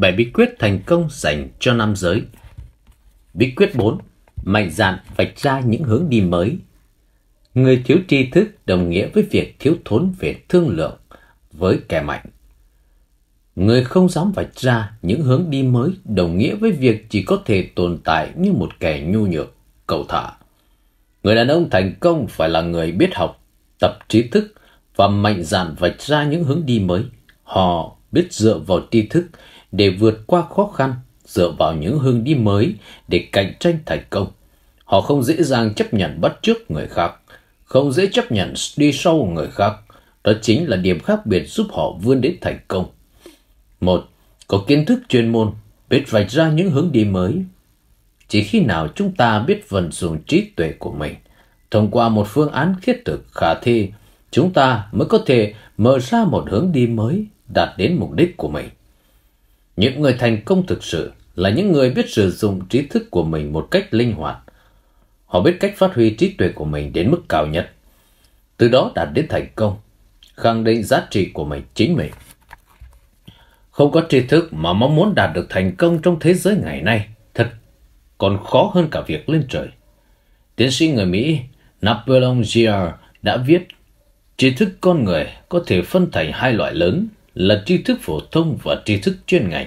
7 bí quyết thành công dành cho nam giới. Bí quyết 4. Mạnh dạn vạch ra những hướng đi mới. Người thiếu tri thức đồng nghĩa với việc thiếu thốn về thương lượng với kẻ mạnh. Người không dám vạch ra những hướng đi mới đồng nghĩa với việc chỉ có thể tồn tại như một kẻ nhu nhược, cầu thả. Người đàn ông thành công phải là người biết học, tập trí thức và mạnh dạn vạch ra những hướng đi mới. Họ biết dựa vào tri thức để vượt qua khó khăn, dựa vào những hướng đi mới để cạnh tranh thành công. Họ không dễ dàng chấp nhận bắt chước người khác, không dễ chấp nhận đi sau người khác. Đó chính là điểm khác biệt giúp họ vươn đến thành công. Một, có kiến thức chuyên môn, biết vạch ra những hướng đi mới. Chỉ khi nào chúng ta biết vận dụng trí tuệ của mình, thông qua một phương án thiết thực khả thi, chúng ta mới có thể mở ra một hướng đi mới đạt đến mục đích của mình. Những người thành công thực sự là những người biết sử dụng trí thức của mình một cách linh hoạt. Họ biết cách phát huy trí tuệ của mình đến mức cao nhất. Từ đó đạt đến thành công, khẳng định giá trị của mình chính mình. Không có tri thức mà mong muốn đạt được thành công trong thế giới ngày nay thật còn khó hơn cả việc lên trời. Tiến sĩ người Mỹ Napoleon Gill đã viết tri thức con người có thể phân thành hai loại lớn là tri thức phổ thông và tri thức chuyên ngành.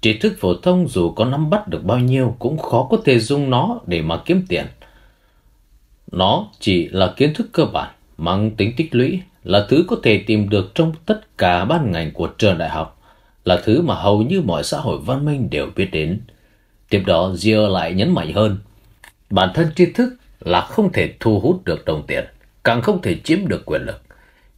Tri thức phổ thông dù có nắm bắt được bao nhiêu cũng khó có thể dùng nó để mà kiếm tiền. Nó chỉ là kiến thức cơ bản, mang tính tích lũy, là thứ có thể tìm được trong tất cả ban ngành của trường đại học, là thứ mà hầu như mọi xã hội văn minh đều biết đến. Tiếp đó, Gier lại nhấn mạnh hơn. Bản thân tri thức là không thể thu hút được đồng tiền, càng không thể chiếm được quyền lực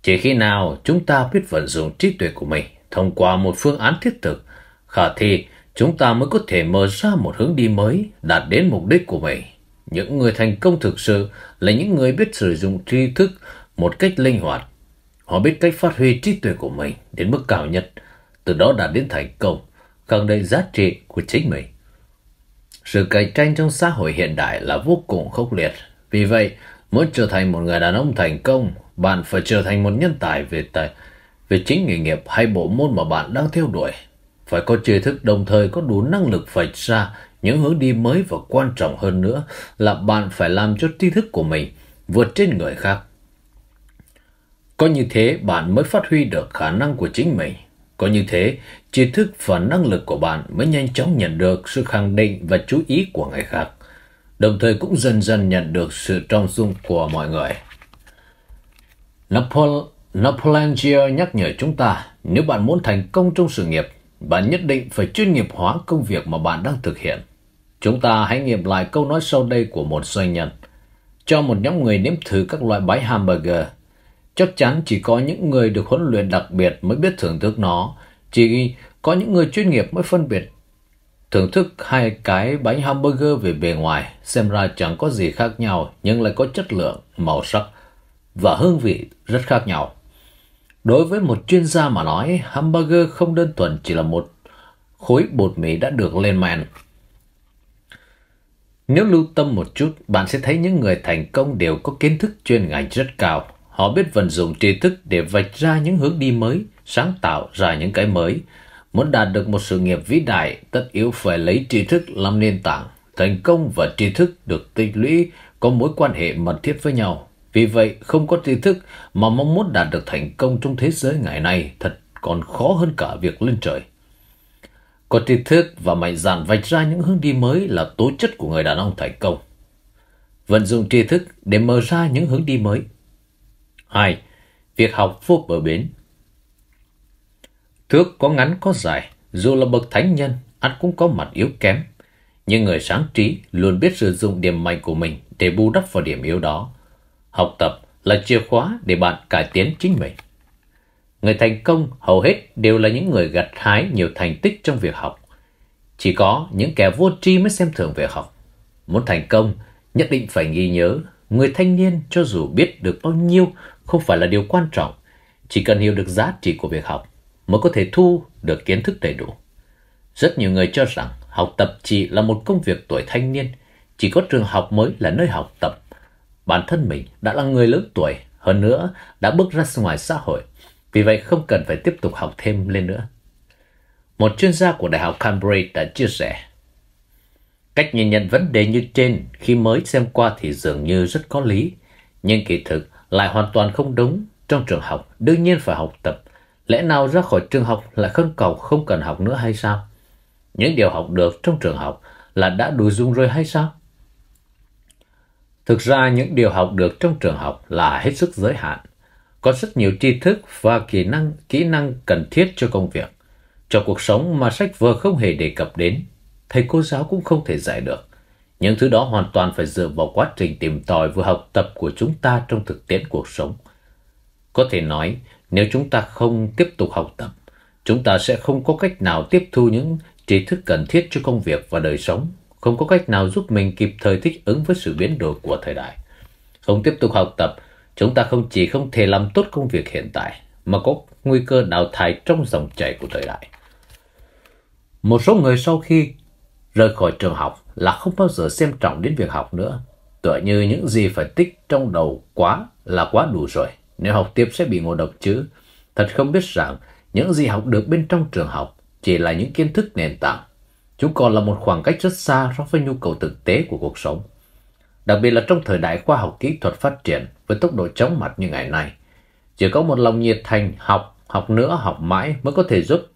chỉ khi nào chúng ta biết vận dụng trí tuệ của mình thông qua một phương án thiết thực, khả thi, chúng ta mới có thể mở ra một hướng đi mới, đạt đến mục đích của mình. Những người thành công thực sự là những người biết sử dụng tri thức một cách linh hoạt. Họ biết cách phát huy trí tuệ của mình đến mức cao nhất, từ đó đạt đến thành công, khẳng định giá trị của chính mình. Sự cạnh tranh trong xã hội hiện đại là vô cùng khốc liệt. Vì vậy, muốn trở thành một người đàn ông thành công, bạn phải trở thành một nhân tài về tài về chính nghề nghiệp hay bộ môn mà bạn đang theo đuổi. Phải có tri thức đồng thời có đủ năng lực vạch ra những hướng đi mới và quan trọng hơn nữa là bạn phải làm cho tri thức của mình vượt trên người khác. Có như thế bạn mới phát huy được khả năng của chính mình. Có như thế, tri thức và năng lực của bạn mới nhanh chóng nhận được sự khẳng định và chú ý của người khác, đồng thời cũng dần dần nhận được sự trong dung của mọi người. Napoleon nhắc nhở chúng ta, nếu bạn muốn thành công trong sự nghiệp, bạn nhất định phải chuyên nghiệp hóa công việc mà bạn đang thực hiện. Chúng ta hãy nghiệm lại câu nói sau đây của một doanh nhân. Cho một nhóm người nếm thử các loại bánh hamburger. Chắc chắn chỉ có những người được huấn luyện đặc biệt mới biết thưởng thức nó. Chỉ có những người chuyên nghiệp mới phân biệt thưởng thức hai cái bánh hamburger về bề ngoài xem ra chẳng có gì khác nhau nhưng lại có chất lượng, màu sắc và hương vị rất khác nhau. Đối với một chuyên gia mà nói, hamburger không đơn thuần chỉ là một khối bột mì đã được lên men. Nếu lưu tâm một chút, bạn sẽ thấy những người thành công đều có kiến thức chuyên ngành rất cao. Họ biết vận dụng tri thức để vạch ra những hướng đi mới, sáng tạo ra những cái mới. Muốn đạt được một sự nghiệp vĩ đại, tất yếu phải lấy tri thức làm nền tảng. Thành công và tri thức được tích lũy có mối quan hệ mật thiết với nhau vì vậy, không có tri thức mà mong muốn đạt được thành công trong thế giới ngày nay thật còn khó hơn cả việc lên trời. Có tri thức và mạnh dạn vạch ra những hướng đi mới là tố chất của người đàn ông thành công. Vận dụng tri thức để mở ra những hướng đi mới. 2. Việc học vô bờ bến Thước có ngắn có dài, dù là bậc thánh nhân, anh cũng có mặt yếu kém. Nhưng người sáng trí luôn biết sử dụng điểm mạnh của mình để bù đắp vào điểm yếu đó học tập là chìa khóa để bạn cải tiến chính mình. Người thành công hầu hết đều là những người gặt hái nhiều thành tích trong việc học. Chỉ có những kẻ vô tri mới xem thường việc học. Muốn thành công, nhất định phải ghi nhớ, người thanh niên cho dù biết được bao nhiêu không phải là điều quan trọng, chỉ cần hiểu được giá trị của việc học mới có thể thu được kiến thức đầy đủ. Rất nhiều người cho rằng học tập chỉ là một công việc tuổi thanh niên, chỉ có trường học mới là nơi học tập bản thân mình đã là người lớn tuổi, hơn nữa đã bước ra ngoài xã hội, vì vậy không cần phải tiếp tục học thêm lên nữa. Một chuyên gia của Đại học Cambridge đã chia sẻ, Cách nhìn nhận vấn đề như trên khi mới xem qua thì dường như rất có lý, nhưng kỳ thực lại hoàn toàn không đúng. Trong trường học, đương nhiên phải học tập. Lẽ nào ra khỏi trường học lại không cầu không cần học nữa hay sao? Những điều học được trong trường học là đã đủ dung rồi hay sao? Thực ra những điều học được trong trường học là hết sức giới hạn. Có rất nhiều tri thức và kỹ năng kỹ năng cần thiết cho công việc, cho cuộc sống mà sách vừa không hề đề cập đến. Thầy cô giáo cũng không thể dạy được. Những thứ đó hoàn toàn phải dựa vào quá trình tìm tòi vừa học tập của chúng ta trong thực tiễn cuộc sống. Có thể nói, nếu chúng ta không tiếp tục học tập, chúng ta sẽ không có cách nào tiếp thu những tri thức cần thiết cho công việc và đời sống không có cách nào giúp mình kịp thời thích ứng với sự biến đổi của thời đại. Không tiếp tục học tập, chúng ta không chỉ không thể làm tốt công việc hiện tại, mà có nguy cơ đào thải trong dòng chảy của thời đại. Một số người sau khi rời khỏi trường học là không bao giờ xem trọng đến việc học nữa. Tựa như những gì phải tích trong đầu quá là quá đủ rồi, nếu học tiếp sẽ bị ngộ độc chứ. Thật không biết rằng những gì học được bên trong trường học chỉ là những kiến thức nền tảng Chúng còn là một khoảng cách rất xa so với nhu cầu thực tế của cuộc sống. Đặc biệt là trong thời đại khoa học kỹ thuật phát triển với tốc độ chóng mặt như ngày nay. Chỉ có một lòng nhiệt thành học, học nữa, học mãi mới có thể giúp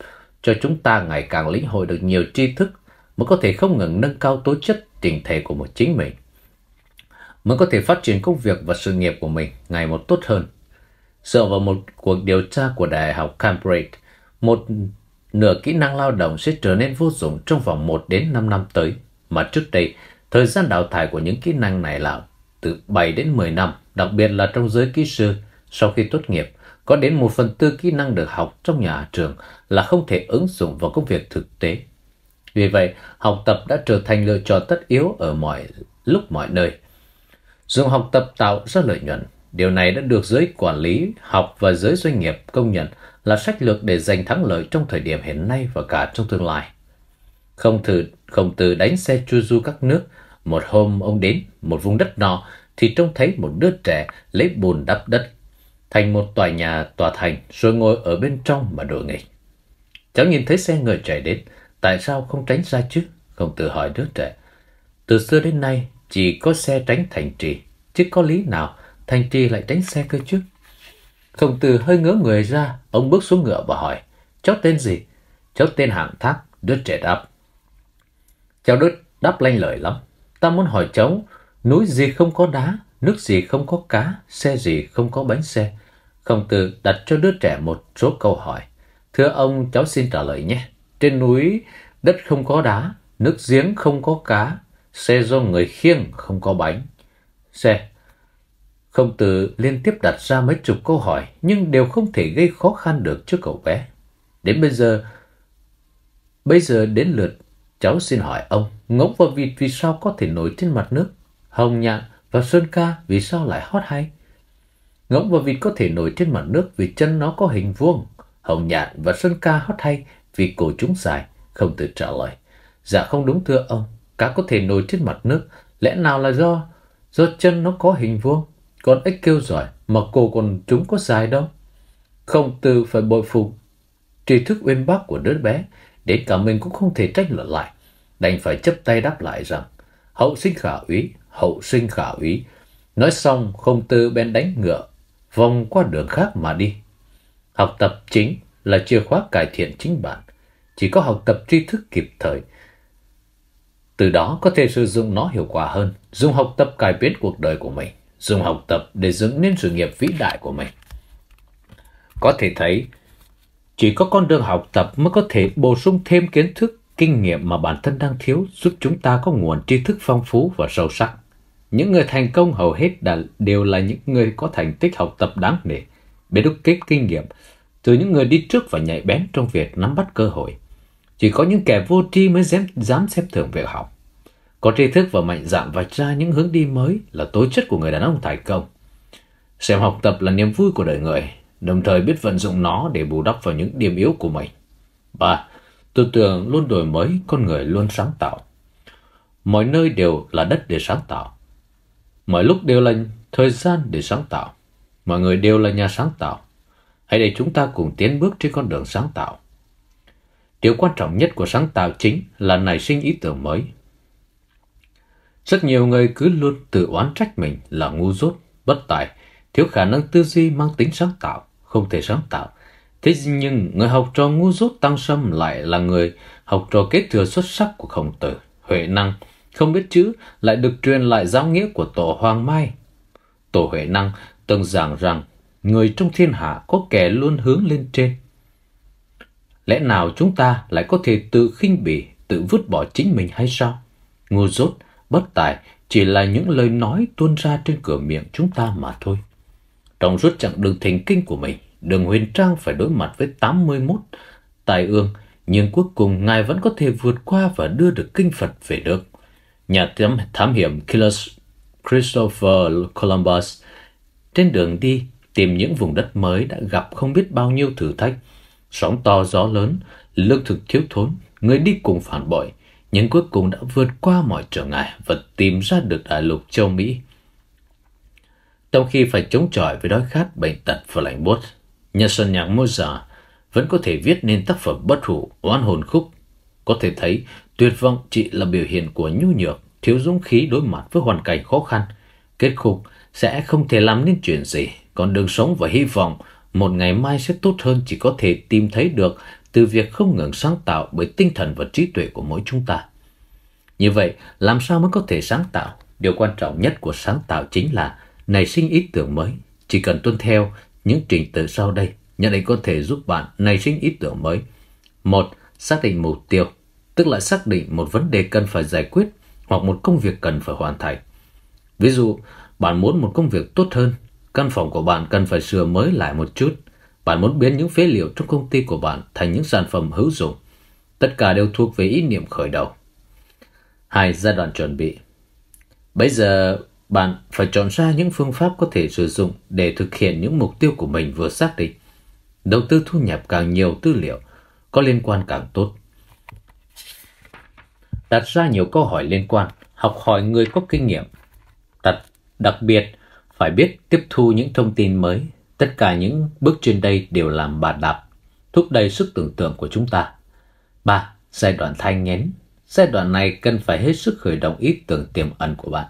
cho chúng ta ngày càng lĩnh hội được nhiều tri thức mới có thể không ngừng nâng cao tố chất tình thể của một chính mình mới có thể phát triển công việc và sự nghiệp của mình ngày một tốt hơn. Dựa vào một cuộc điều tra của Đại học Cambridge, một nửa kỹ năng lao động sẽ trở nên vô dụng trong vòng 1 đến 5 năm tới, mà trước đây, thời gian đào thải của những kỹ năng này là từ 7 đến 10 năm, đặc biệt là trong giới kỹ sư. Sau khi tốt nghiệp, có đến 1 phần tư kỹ năng được học trong nhà trường là không thể ứng dụng vào công việc thực tế. Vì vậy, học tập đã trở thành lựa chọn tất yếu ở mọi lúc mọi nơi. Dùng học tập tạo ra lợi nhuận, điều này đã được giới quản lý, học và giới doanh nghiệp công nhận là sách lược để giành thắng lợi trong thời điểm hiện nay và cả trong tương lai. Không từ không từ đánh xe chu du các nước, một hôm ông đến một vùng đất nọ thì trông thấy một đứa trẻ lấy bùn đắp đất thành một tòa nhà tòa thành rồi ngồi ở bên trong mà đùa nghịch. Cháu nhìn thấy xe người chạy đến, tại sao không tránh ra chứ? Không tự hỏi đứa trẻ. Từ xưa đến nay chỉ có xe tránh thành trì, chứ có lý nào thành trì lại tránh xe cơ chứ? Khổng tử hơi ngỡ người ra, ông bước xuống ngựa và hỏi, cháu tên gì? Cháu tên hạng thác, đứa trẻ đáp. Cháu đứa đáp lanh lời lắm. Ta muốn hỏi cháu, núi gì không có đá, nước gì không có cá, xe gì không có bánh xe. Khổng tử đặt cho đứa trẻ một số câu hỏi. Thưa ông, cháu xin trả lời nhé. Trên núi, đất không có đá, nước giếng không có cá, xe do người khiêng không có bánh. Xe không từ liên tiếp đặt ra mấy chục câu hỏi nhưng đều không thể gây khó khăn được cho cậu bé. Đến bây giờ, bây giờ đến lượt cháu xin hỏi ông, Ngỗng và Vịt vì sao có thể nổi trên mặt nước? Hồng Nhạn và Sơn Ca vì sao lại hót hay? Ngỗng và Vịt có thể nổi trên mặt nước vì chân nó có hình vuông. Hồng Nhạn và Sơn Ca hót hay vì cổ chúng dài, không tự trả lời. Dạ không đúng thưa ông, cá có thể nổi trên mặt nước, lẽ nào là do do chân nó có hình vuông? Con ếch kêu giỏi mà cô còn chúng có dài đâu. Không từ phải bội phục trí thức uyên bác của đứa bé đến cả mình cũng không thể trách lỡ lại. Đành phải chấp tay đáp lại rằng hậu sinh khả úy, hậu sinh khả úy. Nói xong không tư bên đánh ngựa, vòng qua đường khác mà đi. Học tập chính là chìa khóa cải thiện chính bản. Chỉ có học tập tri thức kịp thời. Từ đó có thể sử dụng nó hiệu quả hơn, dùng học tập cải biến cuộc đời của mình dùng học tập để dựng nên sự nghiệp vĩ đại của mình. Có thể thấy, chỉ có con đường học tập mới có thể bổ sung thêm kiến thức, kinh nghiệm mà bản thân đang thiếu giúp chúng ta có nguồn tri thức phong phú và sâu sắc. Những người thành công hầu hết đã đều là những người có thành tích học tập đáng nể, biết đúc kết kinh nghiệm từ những người đi trước và nhạy bén trong việc nắm bắt cơ hội. Chỉ có những kẻ vô tri mới dám, dám xếp thường việc học. Có tri thức và mạnh dạn vạch ra những hướng đi mới là tố chất của người đàn ông thành công. Xem học tập là niềm vui của đời người, đồng thời biết vận dụng nó để bù đắp vào những điểm yếu của mình. 3. Tư tưởng luôn đổi mới, con người luôn sáng tạo. Mọi nơi đều là đất để sáng tạo. Mọi lúc đều là thời gian để sáng tạo. Mọi người đều là nhà sáng tạo. Hãy để chúng ta cùng tiến bước trên con đường sáng tạo. Điều quan trọng nhất của sáng tạo chính là nảy sinh ý tưởng mới, rất nhiều người cứ luôn tự oán trách mình là ngu dốt, bất tài, thiếu khả năng tư duy mang tính sáng tạo, không thể sáng tạo. Thế nhưng người học trò ngu dốt tăng sâm lại là người học trò kế thừa xuất sắc của khổng tử, huệ năng, không biết chữ lại được truyền lại giáo nghĩa của tổ Hoàng Mai. Tổ Huệ Năng từng giảng rằng người trong thiên hạ có kẻ luôn hướng lên trên. Lẽ nào chúng ta lại có thể tự khinh bỉ, tự vứt bỏ chính mình hay sao? Ngu dốt bất tài chỉ là những lời nói tuôn ra trên cửa miệng chúng ta mà thôi. Trong suốt chặng đường thành kinh của mình, đường huyền trang phải đối mặt với 81 tài ương, nhưng cuối cùng ngài vẫn có thể vượt qua và đưa được kinh Phật về được. Nhà thám, thám hiểm Christopher Columbus trên đường đi tìm những vùng đất mới đã gặp không biết bao nhiêu thử thách, sóng to gió lớn, lương thực thiếu thốn, người đi cùng phản bội, nhưng cuối cùng đã vượt qua mọi trở ngại và tìm ra được đại lục châu Mỹ. Trong khi phải chống chọi với đói khát, bệnh tật và lạnh buốt, nhà soạn nhạc Mozart vẫn có thể viết nên tác phẩm bất hủ oan hồn khúc. Có thể thấy tuyệt vọng chỉ là biểu hiện của nhu nhược, thiếu dũng khí đối mặt với hoàn cảnh khó khăn. Kết cục sẽ không thể làm nên chuyện gì, còn đường sống và hy vọng một ngày mai sẽ tốt hơn chỉ có thể tìm thấy được từ việc không ngừng sáng tạo bởi tinh thần và trí tuệ của mỗi chúng ta. Như vậy, làm sao mới có thể sáng tạo? Điều quan trọng nhất của sáng tạo chính là nảy sinh ý tưởng mới. Chỉ cần tuân theo những trình tự sau đây, nhận định có thể giúp bạn nảy sinh ý tưởng mới. Một, xác định mục tiêu, tức là xác định một vấn đề cần phải giải quyết hoặc một công việc cần phải hoàn thành. Ví dụ, bạn muốn một công việc tốt hơn, căn phòng của bạn cần phải sửa mới lại một chút – bạn muốn biến những phế liệu trong công ty của bạn thành những sản phẩm hữu dụng. Tất cả đều thuộc về ý niệm khởi đầu. Hai giai đoạn chuẩn bị. Bây giờ bạn phải chọn ra những phương pháp có thể sử dụng để thực hiện những mục tiêu của mình vừa xác định. Đầu tư thu nhập càng nhiều tư liệu có liên quan càng tốt. Đặt ra nhiều câu hỏi liên quan, học hỏi người có kinh nghiệm. đặc đặc biệt phải biết tiếp thu những thông tin mới Tất cả những bước trên đây đều làm bàn đạp, thúc đẩy sức tưởng tượng của chúng ta. 3. Giai đoạn thai nghén Giai đoạn này cần phải hết sức khởi động ý tưởng tiềm ẩn của bạn.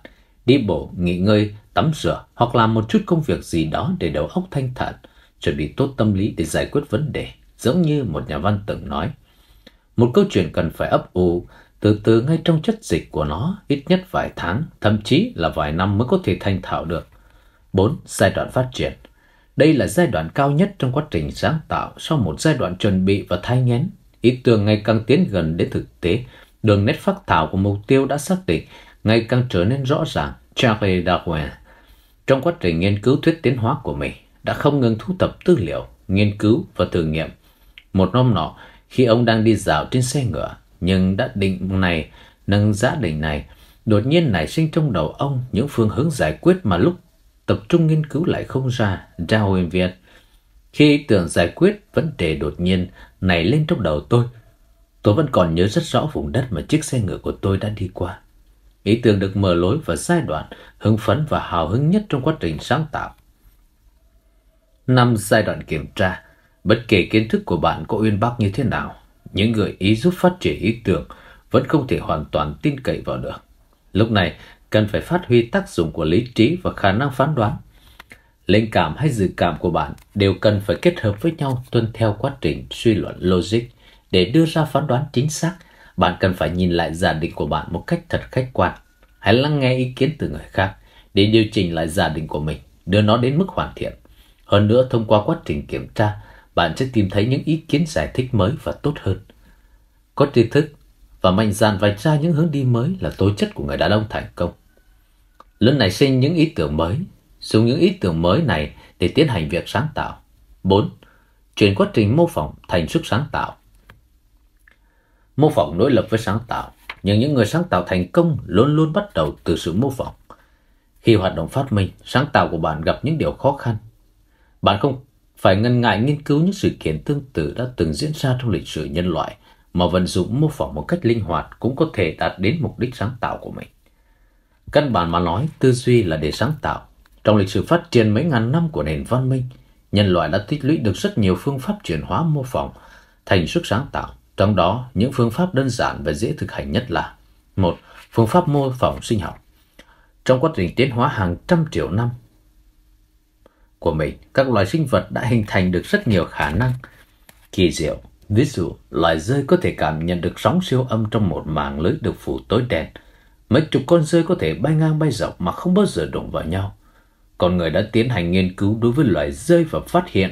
Đi bộ, nghỉ ngơi, tắm rửa hoặc làm một chút công việc gì đó để đầu óc thanh thản, chuẩn bị tốt tâm lý để giải quyết vấn đề, giống như một nhà văn từng nói. Một câu chuyện cần phải ấp ủ, từ từ ngay trong chất dịch của nó ít nhất vài tháng, thậm chí là vài năm mới có thể thanh thạo được. 4. Giai đoạn phát triển đây là giai đoạn cao nhất trong quá trình sáng tạo sau một giai đoạn chuẩn bị và thai nghén. Ý tưởng ngày càng tiến gần đến thực tế, đường nét phác thảo của mục tiêu đã xác định ngày càng trở nên rõ ràng. Charles Darwin trong quá trình nghiên cứu thuyết tiến hóa của mình đã không ngừng thu thập tư liệu, nghiên cứu và thử nghiệm. Một hôm nọ, khi ông đang đi dạo trên xe ngựa, nhưng đã định này, nâng giá định này, đột nhiên nảy sinh trong đầu ông những phương hướng giải quyết mà lúc tập trung nghiên cứu lại không ra ra Darwin Việt. Khi ý tưởng giải quyết vấn đề đột nhiên nảy lên trong đầu tôi, tôi vẫn còn nhớ rất rõ vùng đất mà chiếc xe ngựa của tôi đã đi qua. Ý tưởng được mở lối vào giai đoạn hứng phấn và hào hứng nhất trong quá trình sáng tạo. Năm giai đoạn kiểm tra, bất kể kiến thức của bạn có uyên bác như thế nào, những gợi ý giúp phát triển ý tưởng vẫn không thể hoàn toàn tin cậy vào được. Lúc này, cần phải phát huy tác dụng của lý trí và khả năng phán đoán. Linh cảm hay dự cảm của bạn đều cần phải kết hợp với nhau tuân theo quá trình suy luận logic để đưa ra phán đoán chính xác. Bạn cần phải nhìn lại giả định của bạn một cách thật khách quan. Hãy lắng nghe ý kiến từ người khác để điều chỉnh lại giả định của mình, đưa nó đến mức hoàn thiện. Hơn nữa, thông qua quá trình kiểm tra, bạn sẽ tìm thấy những ý kiến giải thích mới và tốt hơn. Có tri thức và mạnh dạn vạch ra những hướng đi mới là tố chất của người đàn ông thành công luôn nảy sinh những ý tưởng mới. Dùng những ý tưởng mới này để tiến hành việc sáng tạo. 4. Chuyển quá trình mô phỏng thành sức sáng tạo. Mô phỏng đối lập với sáng tạo, nhưng những người sáng tạo thành công luôn luôn bắt đầu từ sự mô phỏng. Khi hoạt động phát minh, sáng tạo của bạn gặp những điều khó khăn. Bạn không phải ngần ngại nghiên cứu những sự kiện tương tự đã từng diễn ra trong lịch sử nhân loại mà vận dụng mô phỏng một cách linh hoạt cũng có thể đạt đến mục đích sáng tạo của mình. Căn bản mà nói, tư duy là để sáng tạo. Trong lịch sử phát triển mấy ngàn năm của nền văn minh, nhân loại đã tích lũy được rất nhiều phương pháp chuyển hóa mô phỏng thành sức sáng tạo. Trong đó, những phương pháp đơn giản và dễ thực hành nhất là một Phương pháp mô phỏng sinh học Trong quá trình tiến hóa hàng trăm triệu năm của mình, các loài sinh vật đã hình thành được rất nhiều khả năng kỳ diệu. Ví dụ, loài rơi có thể cảm nhận được sóng siêu âm trong một mạng lưới được phủ tối đen – Mấy chục con rơi có thể bay ngang bay dọc mà không bao giờ đụng vào nhau. Con người đã tiến hành nghiên cứu đối với loài rơi và phát hiện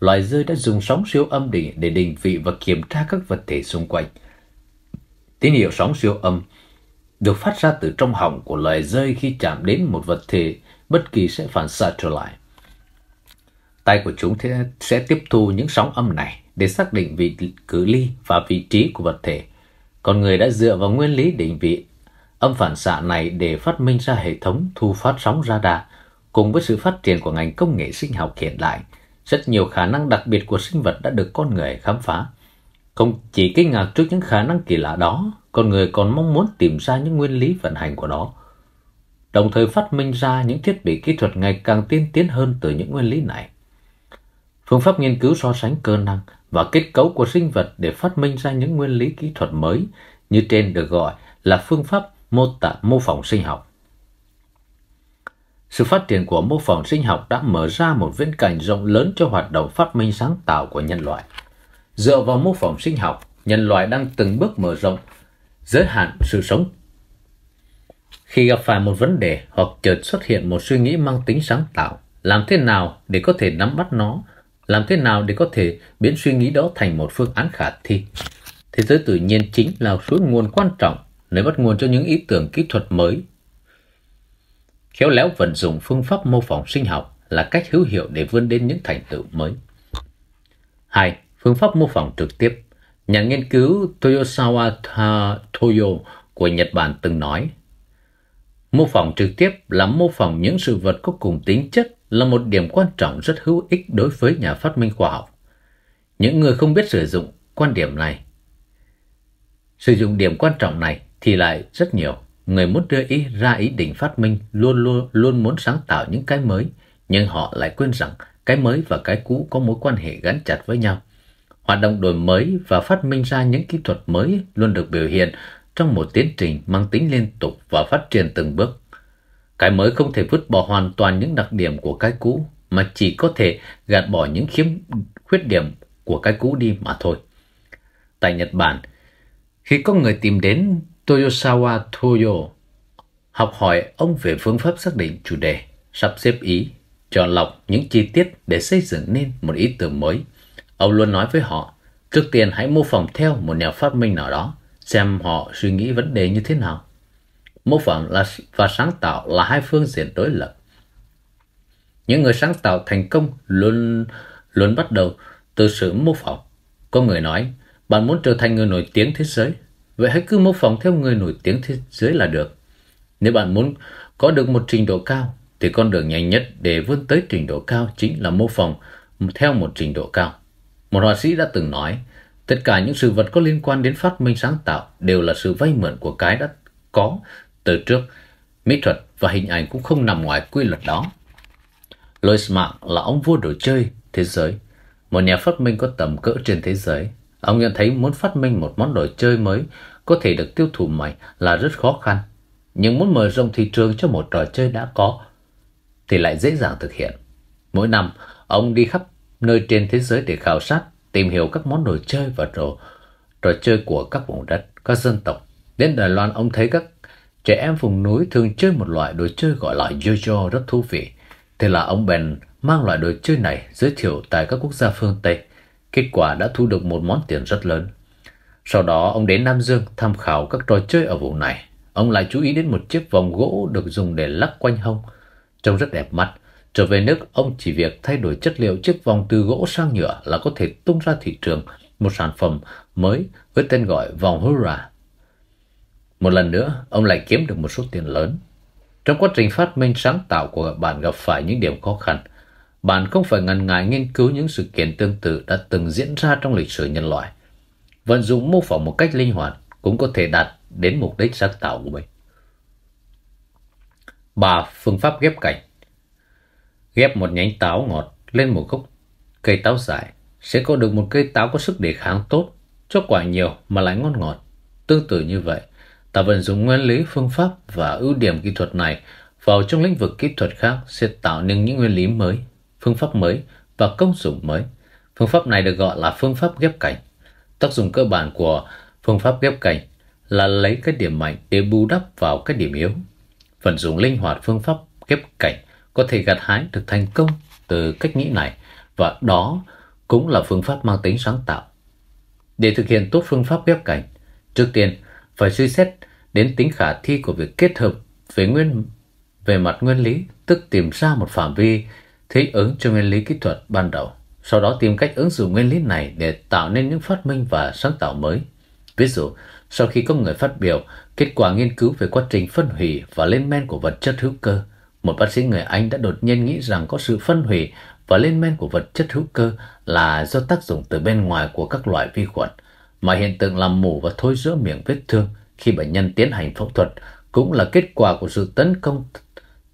loài rơi đã dùng sóng siêu âm để, để định vị và kiểm tra các vật thể xung quanh. Tín hiệu sóng siêu âm được phát ra từ trong họng của loài rơi khi chạm đến một vật thể bất kỳ sẽ phản xạ trở lại. Tay của chúng sẽ tiếp thu những sóng âm này để xác định vị cự ly và vị trí của vật thể. Con người đã dựa vào nguyên lý định vị Âm phản xạ này để phát minh ra hệ thống thu phát sóng radar, cùng với sự phát triển của ngành công nghệ sinh học hiện đại, rất nhiều khả năng đặc biệt của sinh vật đã được con người khám phá. Không chỉ kinh ngạc trước những khả năng kỳ lạ đó, con người còn mong muốn tìm ra những nguyên lý vận hành của nó, đồng thời phát minh ra những thiết bị kỹ thuật ngày càng tiên tiến hơn từ những nguyên lý này. Phương pháp nghiên cứu so sánh cơ năng và kết cấu của sinh vật để phát minh ra những nguyên lý kỹ thuật mới như trên được gọi là phương pháp mô tả mô phỏng sinh học. Sự phát triển của mô phỏng sinh học đã mở ra một viễn cảnh rộng lớn cho hoạt động phát minh sáng tạo của nhân loại. Dựa vào mô phỏng sinh học, nhân loại đang từng bước mở rộng giới hạn sự sống. Khi gặp phải một vấn đề hoặc chợt xuất hiện một suy nghĩ mang tính sáng tạo, làm thế nào để có thể nắm bắt nó, làm thế nào để có thể biến suy nghĩ đó thành một phương án khả thi. Thế giới tự nhiên chính là suối nguồn quan trọng nơi bắt nguồn cho những ý tưởng kỹ thuật mới. Khéo léo vận dụng phương pháp mô phỏng sinh học là cách hữu hiệu để vươn đến những thành tựu mới. 2. Phương pháp mô phỏng trực tiếp Nhà nghiên cứu Toyosawa Toyo của Nhật Bản từng nói Mô phỏng trực tiếp là mô phỏng những sự vật có cùng tính chất là một điểm quan trọng rất hữu ích đối với nhà phát minh khoa học. Những người không biết sử dụng quan điểm này, sử dụng điểm quan trọng này thì lại rất nhiều. Người muốn đưa ý ra ý định phát minh luôn luôn luôn muốn sáng tạo những cái mới, nhưng họ lại quên rằng cái mới và cái cũ có mối quan hệ gắn chặt với nhau. Hoạt động đổi mới và phát minh ra những kỹ thuật mới luôn được biểu hiện trong một tiến trình mang tính liên tục và phát triển từng bước. Cái mới không thể vứt bỏ hoàn toàn những đặc điểm của cái cũ mà chỉ có thể gạt bỏ những khiếm khuyết điểm của cái cũ đi mà thôi. Tại Nhật Bản, khi có người tìm đến Toyosawa Toyo học hỏi ông về phương pháp xác định chủ đề, sắp xếp ý, chọn lọc những chi tiết để xây dựng nên một ý tưởng mới. Ông luôn nói với họ, trước tiên hãy mô phỏng theo một nhà phát minh nào đó, xem họ suy nghĩ vấn đề như thế nào. Mô phỏng là, và sáng tạo là hai phương diện đối lập. Những người sáng tạo thành công luôn luôn bắt đầu từ sự mô phỏng. Có người nói, bạn muốn trở thành người nổi tiếng thế giới, Vậy hãy cứ mô phỏng theo người nổi tiếng thế giới là được. Nếu bạn muốn có được một trình độ cao, thì con đường nhanh nhất để vươn tới trình độ cao chính là mô phỏng theo một trình độ cao. Một họa sĩ đã từng nói, tất cả những sự vật có liên quan đến phát minh sáng tạo đều là sự vay mượn của cái đã có từ trước. Mỹ thuật và hình ảnh cũng không nằm ngoài quy luật đó. Louis Mark là ông vua đồ chơi thế giới, một nhà phát minh có tầm cỡ trên thế giới. Ông nhận thấy muốn phát minh một món đồ chơi mới có thể được tiêu thụ mạnh là rất khó khăn, nhưng muốn mở rộng thị trường cho một trò chơi đã có thì lại dễ dàng thực hiện. Mỗi năm, ông đi khắp nơi trên thế giới để khảo sát, tìm hiểu các món đồ chơi và trò trò chơi của các vùng đất, các dân tộc. Đến Đài Loan, ông thấy các trẻ em vùng núi thường chơi một loại đồ chơi gọi là yo-yo rất thú vị. Thế là ông bèn mang loại đồ chơi này giới thiệu tại các quốc gia phương Tây. Kết quả đã thu được một món tiền rất lớn. Sau đó ông đến Nam Dương tham khảo các trò chơi ở vùng này. Ông lại chú ý đến một chiếc vòng gỗ được dùng để lắc quanh hông. Trông rất đẹp mắt. Trở về nước, ông chỉ việc thay đổi chất liệu chiếc vòng từ gỗ sang nhựa là có thể tung ra thị trường một sản phẩm mới với tên gọi vòng Hurra. Một lần nữa, ông lại kiếm được một số tiền lớn. Trong quá trình phát minh sáng tạo của bạn gặp phải những điểm khó khăn, bạn không phải ngần ngại nghiên cứu những sự kiện tương tự đã từng diễn ra trong lịch sử nhân loại. Vận dụng mô phỏng một cách linh hoạt cũng có thể đạt đến mục đích sáng tạo của mình. bà Phương pháp ghép cảnh Ghép một nhánh táo ngọt lên một gốc cây táo dài sẽ có được một cây táo có sức đề kháng tốt, cho quả nhiều mà lại ngon ngọt. Tương tự như vậy, ta vận dụng nguyên lý, phương pháp và ưu điểm kỹ thuật này vào trong lĩnh vực kỹ thuật khác sẽ tạo nên những nguyên lý mới phương pháp mới và công dụng mới. Phương pháp này được gọi là phương pháp ghép cảnh. Tác dụng cơ bản của phương pháp ghép cảnh là lấy các điểm mạnh để bù đắp vào các điểm yếu. Vận dụng linh hoạt phương pháp ghép cảnh có thể gặt hái được thành công từ cách nghĩ này và đó cũng là phương pháp mang tính sáng tạo. Để thực hiện tốt phương pháp ghép cảnh, trước tiên phải suy xét đến tính khả thi của việc kết hợp về nguyên về mặt nguyên lý, tức tìm ra một phạm vi thích ứng cho nguyên lý kỹ thuật ban đầu, sau đó tìm cách ứng dụng nguyên lý này để tạo nên những phát minh và sáng tạo mới. Ví dụ, sau khi có người phát biểu kết quả nghiên cứu về quá trình phân hủy và lên men của vật chất hữu cơ, một bác sĩ người Anh đã đột nhiên nghĩ rằng có sự phân hủy và lên men của vật chất hữu cơ là do tác dụng từ bên ngoài của các loại vi khuẩn, mà hiện tượng làm mù và thối rữa miệng vết thương khi bệnh nhân tiến hành phẫu thuật cũng là kết quả của sự tấn công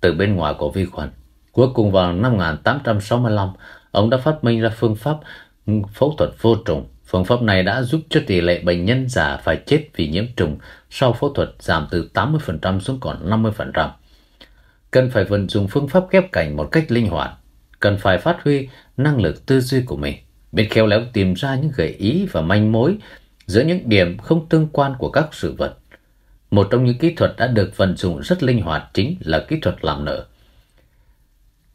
từ bên ngoài của vi khuẩn. Cuối cùng vào năm 1865, ông đã phát minh ra phương pháp phẫu thuật vô trùng. Phương pháp này đã giúp cho tỷ lệ bệnh nhân già phải chết vì nhiễm trùng sau phẫu thuật giảm từ 80% xuống còn 50%. Cần phải vận dụng phương pháp ghép cảnh một cách linh hoạt, cần phải phát huy năng lực tư duy của mình, biết khéo léo tìm ra những gợi ý và manh mối giữa những điểm không tương quan của các sự vật. Một trong những kỹ thuật đã được vận dụng rất linh hoạt chính là kỹ thuật làm nở.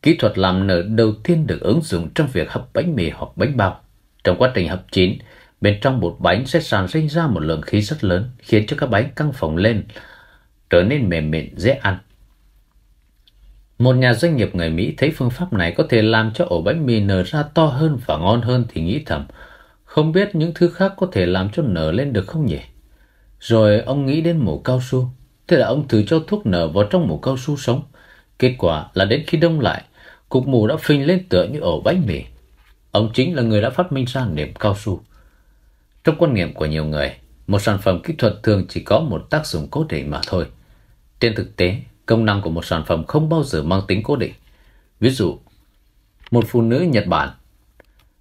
Kỹ thuật làm nở đầu tiên được ứng dụng trong việc hấp bánh mì hoặc bánh bao. Trong quá trình hấp chín, bên trong bột bánh sẽ sản sinh ra một lượng khí rất lớn, khiến cho các bánh căng phồng lên, trở nên mềm mịn, dễ ăn. Một nhà doanh nghiệp người Mỹ thấy phương pháp này có thể làm cho ổ bánh mì nở ra to hơn và ngon hơn thì nghĩ thầm, không biết những thứ khác có thể làm cho nở lên được không nhỉ? Rồi ông nghĩ đến mũ cao su. Thế là ông thử cho thuốc nở vào trong mũ cao su sống. Kết quả là đến khi đông lại, cục mù đã phình lên tựa như ổ bánh mì. Ông chính là người đã phát minh ra nệm cao su. Trong quan niệm của nhiều người, một sản phẩm kỹ thuật thường chỉ có một tác dụng cố định mà thôi. Trên thực tế, công năng của một sản phẩm không bao giờ mang tính cố định. Ví dụ, một phụ nữ Nhật Bản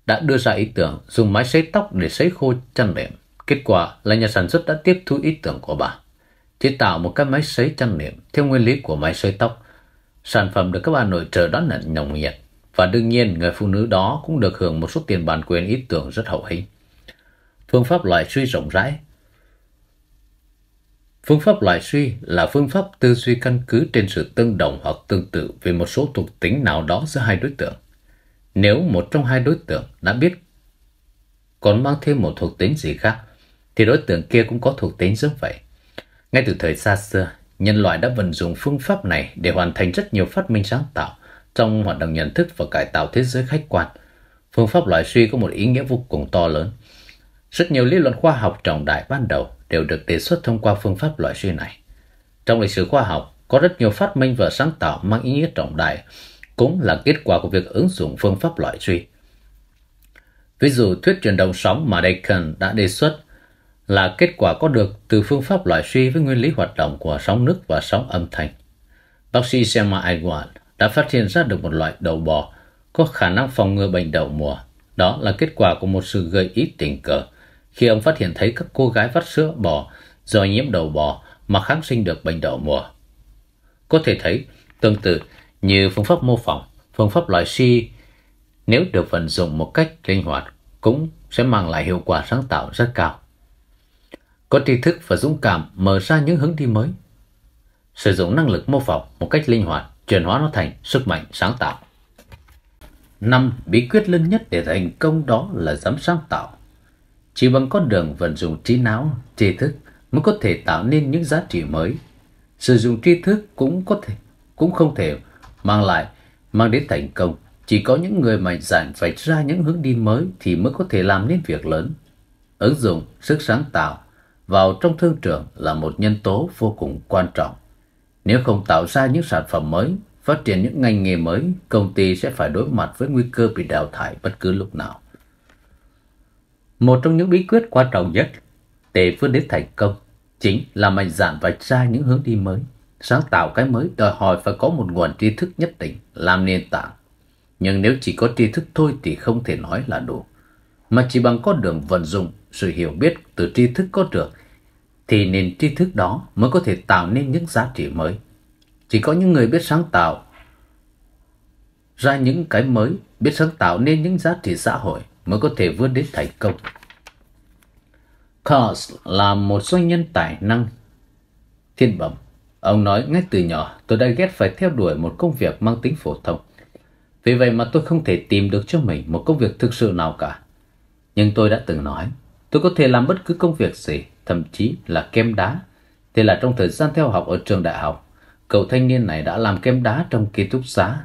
đã đưa ra ý tưởng dùng máy sấy tóc để sấy khô chăn nệm. Kết quả là nhà sản xuất đã tiếp thu ý tưởng của bà, chế tạo một cái máy sấy chăn nệm theo nguyên lý của máy sấy tóc, Sản phẩm được các bà nội trợ đón nhận nồng nhiệt và đương nhiên người phụ nữ đó cũng được hưởng một số tiền bản quyền ý tưởng rất hậu hĩnh. Phương pháp loại suy rộng rãi Phương pháp loại suy là phương pháp tư duy căn cứ trên sự tương đồng hoặc tương tự về một số thuộc tính nào đó giữa hai đối tượng. Nếu một trong hai đối tượng đã biết còn mang thêm một thuộc tính gì khác, thì đối tượng kia cũng có thuộc tính giống vậy. Ngay từ thời xa xưa, nhân loại đã vận dụng phương pháp này để hoàn thành rất nhiều phát minh sáng tạo trong hoạt động nhận thức và cải tạo thế giới khách quan. Phương pháp loại suy có một ý nghĩa vô cùng to lớn. Rất nhiều lý luận khoa học trọng đại ban đầu đều được đề xuất thông qua phương pháp loại suy này. Trong lịch sử khoa học, có rất nhiều phát minh và sáng tạo mang ý nghĩa trọng đại, cũng là kết quả của việc ứng dụng phương pháp loại suy. Ví dụ thuyết truyền động sóng mà Deacon đã đề xuất là kết quả có được từ phương pháp loại suy với nguyên lý hoạt động của sóng nước và sóng âm thanh. Bác sĩ sema Edward đã phát hiện ra được một loại đầu bò có khả năng phòng ngừa bệnh đậu mùa. Đó là kết quả của một sự gợi ý tình cờ khi ông phát hiện thấy các cô gái vắt sữa bò do nhiễm đầu bò mà kháng sinh được bệnh đậu mùa. Có thể thấy, tương tự như phương pháp mô phỏng, phương pháp loại suy nếu được vận dụng một cách linh hoạt cũng sẽ mang lại hiệu quả sáng tạo rất cao có tri thức và dũng cảm mở ra những hướng đi mới. Sử dụng năng lực mô phỏng một cách linh hoạt, chuyển hóa nó thành sức mạnh sáng tạo. Năm bí quyết lớn nhất để thành công đó là dám sáng tạo. Chỉ bằng con đường vận dụng trí não, tri thức mới có thể tạo nên những giá trị mới. Sử dụng tri thức cũng có thể cũng không thể mang lại mang đến thành công. Chỉ có những người mạnh dạn vạch ra những hướng đi mới thì mới có thể làm nên việc lớn. Ứng dụng sức sáng tạo vào trong thương trường là một nhân tố vô cùng quan trọng. Nếu không tạo ra những sản phẩm mới, phát triển những ngành nghề mới, công ty sẽ phải đối mặt với nguy cơ bị đào thải bất cứ lúc nào. Một trong những bí quyết quan trọng nhất để vươn đến thành công chính là mạnh dạn vạch ra những hướng đi mới. Sáng tạo cái mới đòi hỏi phải có một nguồn tri thức nhất định làm nền tảng. Nhưng nếu chỉ có tri thức thôi thì không thể nói là đủ. Mà chỉ bằng con đường vận dụng, sự hiểu biết từ tri thức có được thì nền tri thức đó mới có thể tạo nên những giá trị mới. Chỉ có những người biết sáng tạo ra những cái mới, biết sáng tạo nên những giá trị xã hội mới có thể vươn đến thành công. Carls là một doanh nhân tài năng thiên bẩm. Ông nói ngay từ nhỏ tôi đã ghét phải theo đuổi một công việc mang tính phổ thông. Vì vậy mà tôi không thể tìm được cho mình một công việc thực sự nào cả. Nhưng tôi đã từng nói, tôi có thể làm bất cứ công việc gì thậm chí là kem đá. Thế là trong thời gian theo học ở trường đại học, cậu thanh niên này đã làm kem đá trong ký túc xá.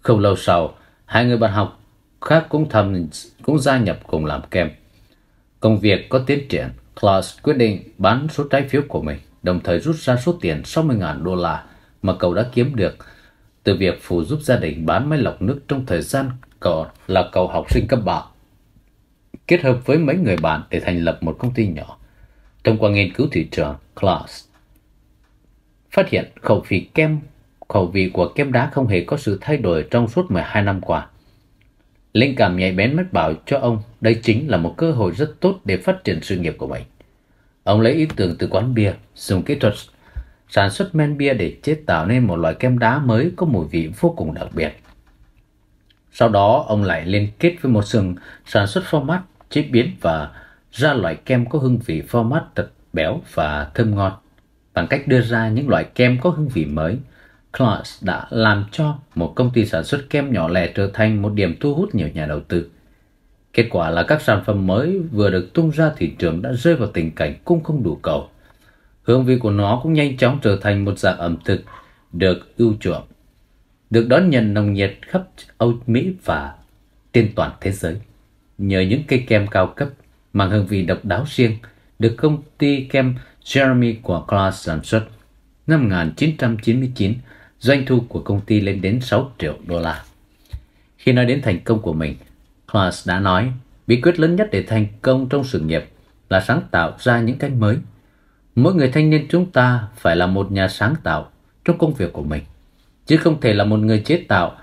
Không lâu sau, hai người bạn học khác cũng tham cũng gia nhập cùng làm kem. Công việc có tiến triển, Klaus quyết định bán số trái phiếu của mình, đồng thời rút ra số tiền 60.000 đô la mà cậu đã kiếm được từ việc phụ giúp gia đình bán máy lọc nước trong thời gian cậu là cậu học sinh cấp ba. Kết hợp với mấy người bạn để thành lập một công ty nhỏ thông qua nghiên cứu thị trường Claus phát hiện khẩu vị kem khẩu vị của kem đá không hề có sự thay đổi trong suốt 12 năm qua. Linh cảm nhạy bén mách bảo cho ông đây chính là một cơ hội rất tốt để phát triển sự nghiệp của mình. Ông lấy ý tưởng từ quán bia, dùng kỹ thuật sản xuất men bia để chế tạo nên một loại kem đá mới có mùi vị vô cùng đặc biệt. Sau đó, ông lại liên kết với một sừng sản xuất format, chế biến và ra loại kem có hương vị format thật béo và thơm ngọt. Bằng cách đưa ra những loại kem có hương vị mới, Clarks đã làm cho một công ty sản xuất kem nhỏ lẻ trở thành một điểm thu hút nhiều nhà đầu tư. Kết quả là các sản phẩm mới vừa được tung ra thị trường đã rơi vào tình cảnh cung không đủ cầu. Hương vị của nó cũng nhanh chóng trở thành một dạng ẩm thực được ưu chuộng, được đón nhận nồng nhiệt khắp Âu Mỹ và trên toàn thế giới nhờ những cây kem cao cấp mang hương vị độc đáo riêng, được công ty kem Jeremy của Clark sản xuất. Năm 1999, doanh thu của công ty lên đến 6 triệu đô la. Khi nói đến thành công của mình, Clark đã nói, bí quyết lớn nhất để thành công trong sự nghiệp là sáng tạo ra những cách mới. Mỗi người thanh niên chúng ta phải là một nhà sáng tạo trong công việc của mình, chứ không thể là một người chế tạo,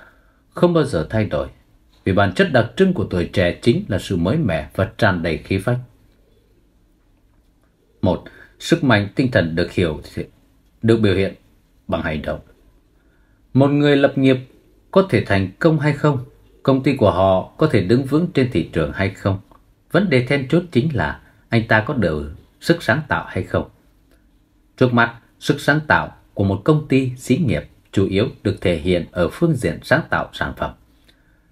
không bao giờ thay đổi vì bản chất đặc trưng của tuổi trẻ chính là sự mới mẻ và tràn đầy khí phách. Một, Sức mạnh tinh thần được hiểu được biểu hiện bằng hành động. Một người lập nghiệp có thể thành công hay không? Công ty của họ có thể đứng vững trên thị trường hay không? Vấn đề then chốt chính là anh ta có đủ sức sáng tạo hay không? Trước mắt, sức sáng tạo của một công ty xí nghiệp chủ yếu được thể hiện ở phương diện sáng tạo sản phẩm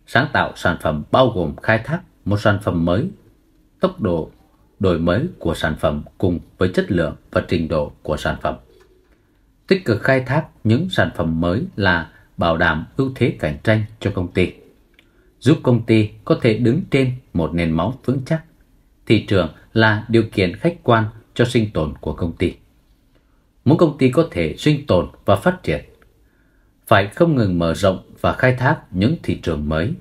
sáng tạo sản phẩm bao gồm khai thác một sản phẩm mới, tốc độ đổi mới của sản phẩm cùng với chất lượng và trình độ của sản phẩm. Tích cực khai thác những sản phẩm mới là bảo đảm ưu thế cạnh tranh cho công ty, giúp công ty có thể đứng trên một nền móng vững chắc. Thị trường là điều kiện khách quan cho sinh tồn của công ty. Muốn công ty có thể sinh tồn và phát triển, phải không ngừng mở rộng và khai thác những thị trường mới.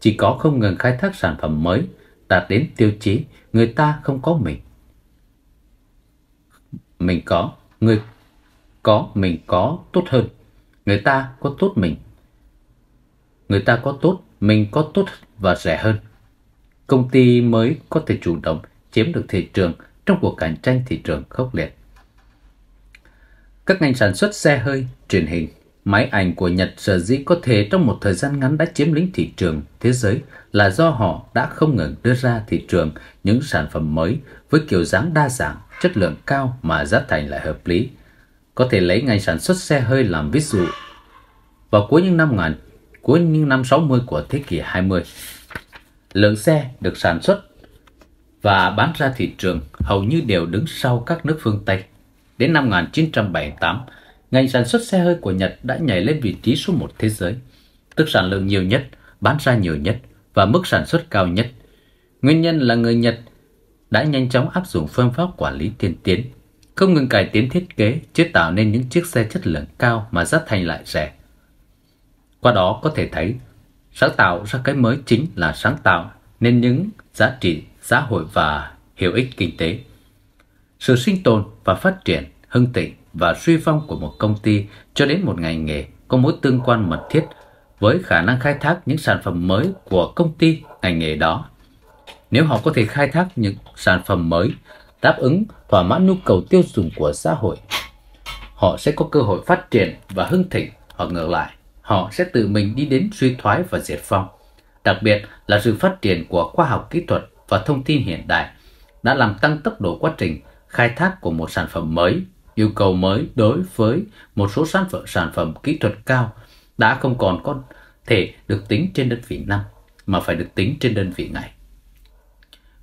Chỉ có không ngừng khai thác sản phẩm mới đạt đến tiêu chí người ta không có mình. Mình có, người có mình có tốt hơn. Người ta có tốt mình. Người ta có tốt, mình có tốt và rẻ hơn. Công ty mới có thể chủ động chiếm được thị trường trong cuộc cạnh tranh thị trường khốc liệt. Các ngành sản xuất xe hơi, truyền hình Máy ảnh của Nhật sở dĩ có thể trong một thời gian ngắn đã chiếm lĩnh thị trường thế giới là do họ đã không ngừng đưa ra thị trường những sản phẩm mới với kiểu dáng đa dạng, chất lượng cao mà giá thành lại hợp lý. Có thể lấy ngành sản xuất xe hơi làm ví dụ. Vào cuối những năm ngàn, cuối những năm 60 của thế kỷ 20, lượng xe được sản xuất và bán ra thị trường hầu như đều đứng sau các nước phương Tây. Đến năm 1978, ngành sản xuất xe hơi của Nhật đã nhảy lên vị trí số 1 thế giới, tức sản lượng nhiều nhất, bán ra nhiều nhất và mức sản xuất cao nhất. Nguyên nhân là người Nhật đã nhanh chóng áp dụng phương pháp quản lý tiên tiến, không ngừng cải tiến thiết kế chế tạo nên những chiếc xe chất lượng cao mà giá thành lại rẻ. Qua đó có thể thấy, sáng tạo ra cái mới chính là sáng tạo nên những giá trị xã hội và hiệu ích kinh tế. Sự sinh tồn và phát triển hưng thịnh và suy vong của một công ty cho đến một ngành nghề có mối tương quan mật thiết với khả năng khai thác những sản phẩm mới của công ty ngành nghề đó. Nếu họ có thể khai thác những sản phẩm mới đáp ứng thỏa mãn nhu cầu tiêu dùng của xã hội, họ sẽ có cơ hội phát triển và hưng thịnh hoặc ngược lại, họ sẽ tự mình đi đến suy thoái và diệt vong. Đặc biệt là sự phát triển của khoa học kỹ thuật và thông tin hiện đại đã làm tăng tốc độ quá trình khai thác của một sản phẩm mới yêu cầu mới đối với một số sản phẩm, sản phẩm kỹ thuật cao đã không còn có thể được tính trên đơn vị năm mà phải được tính trên đơn vị ngày.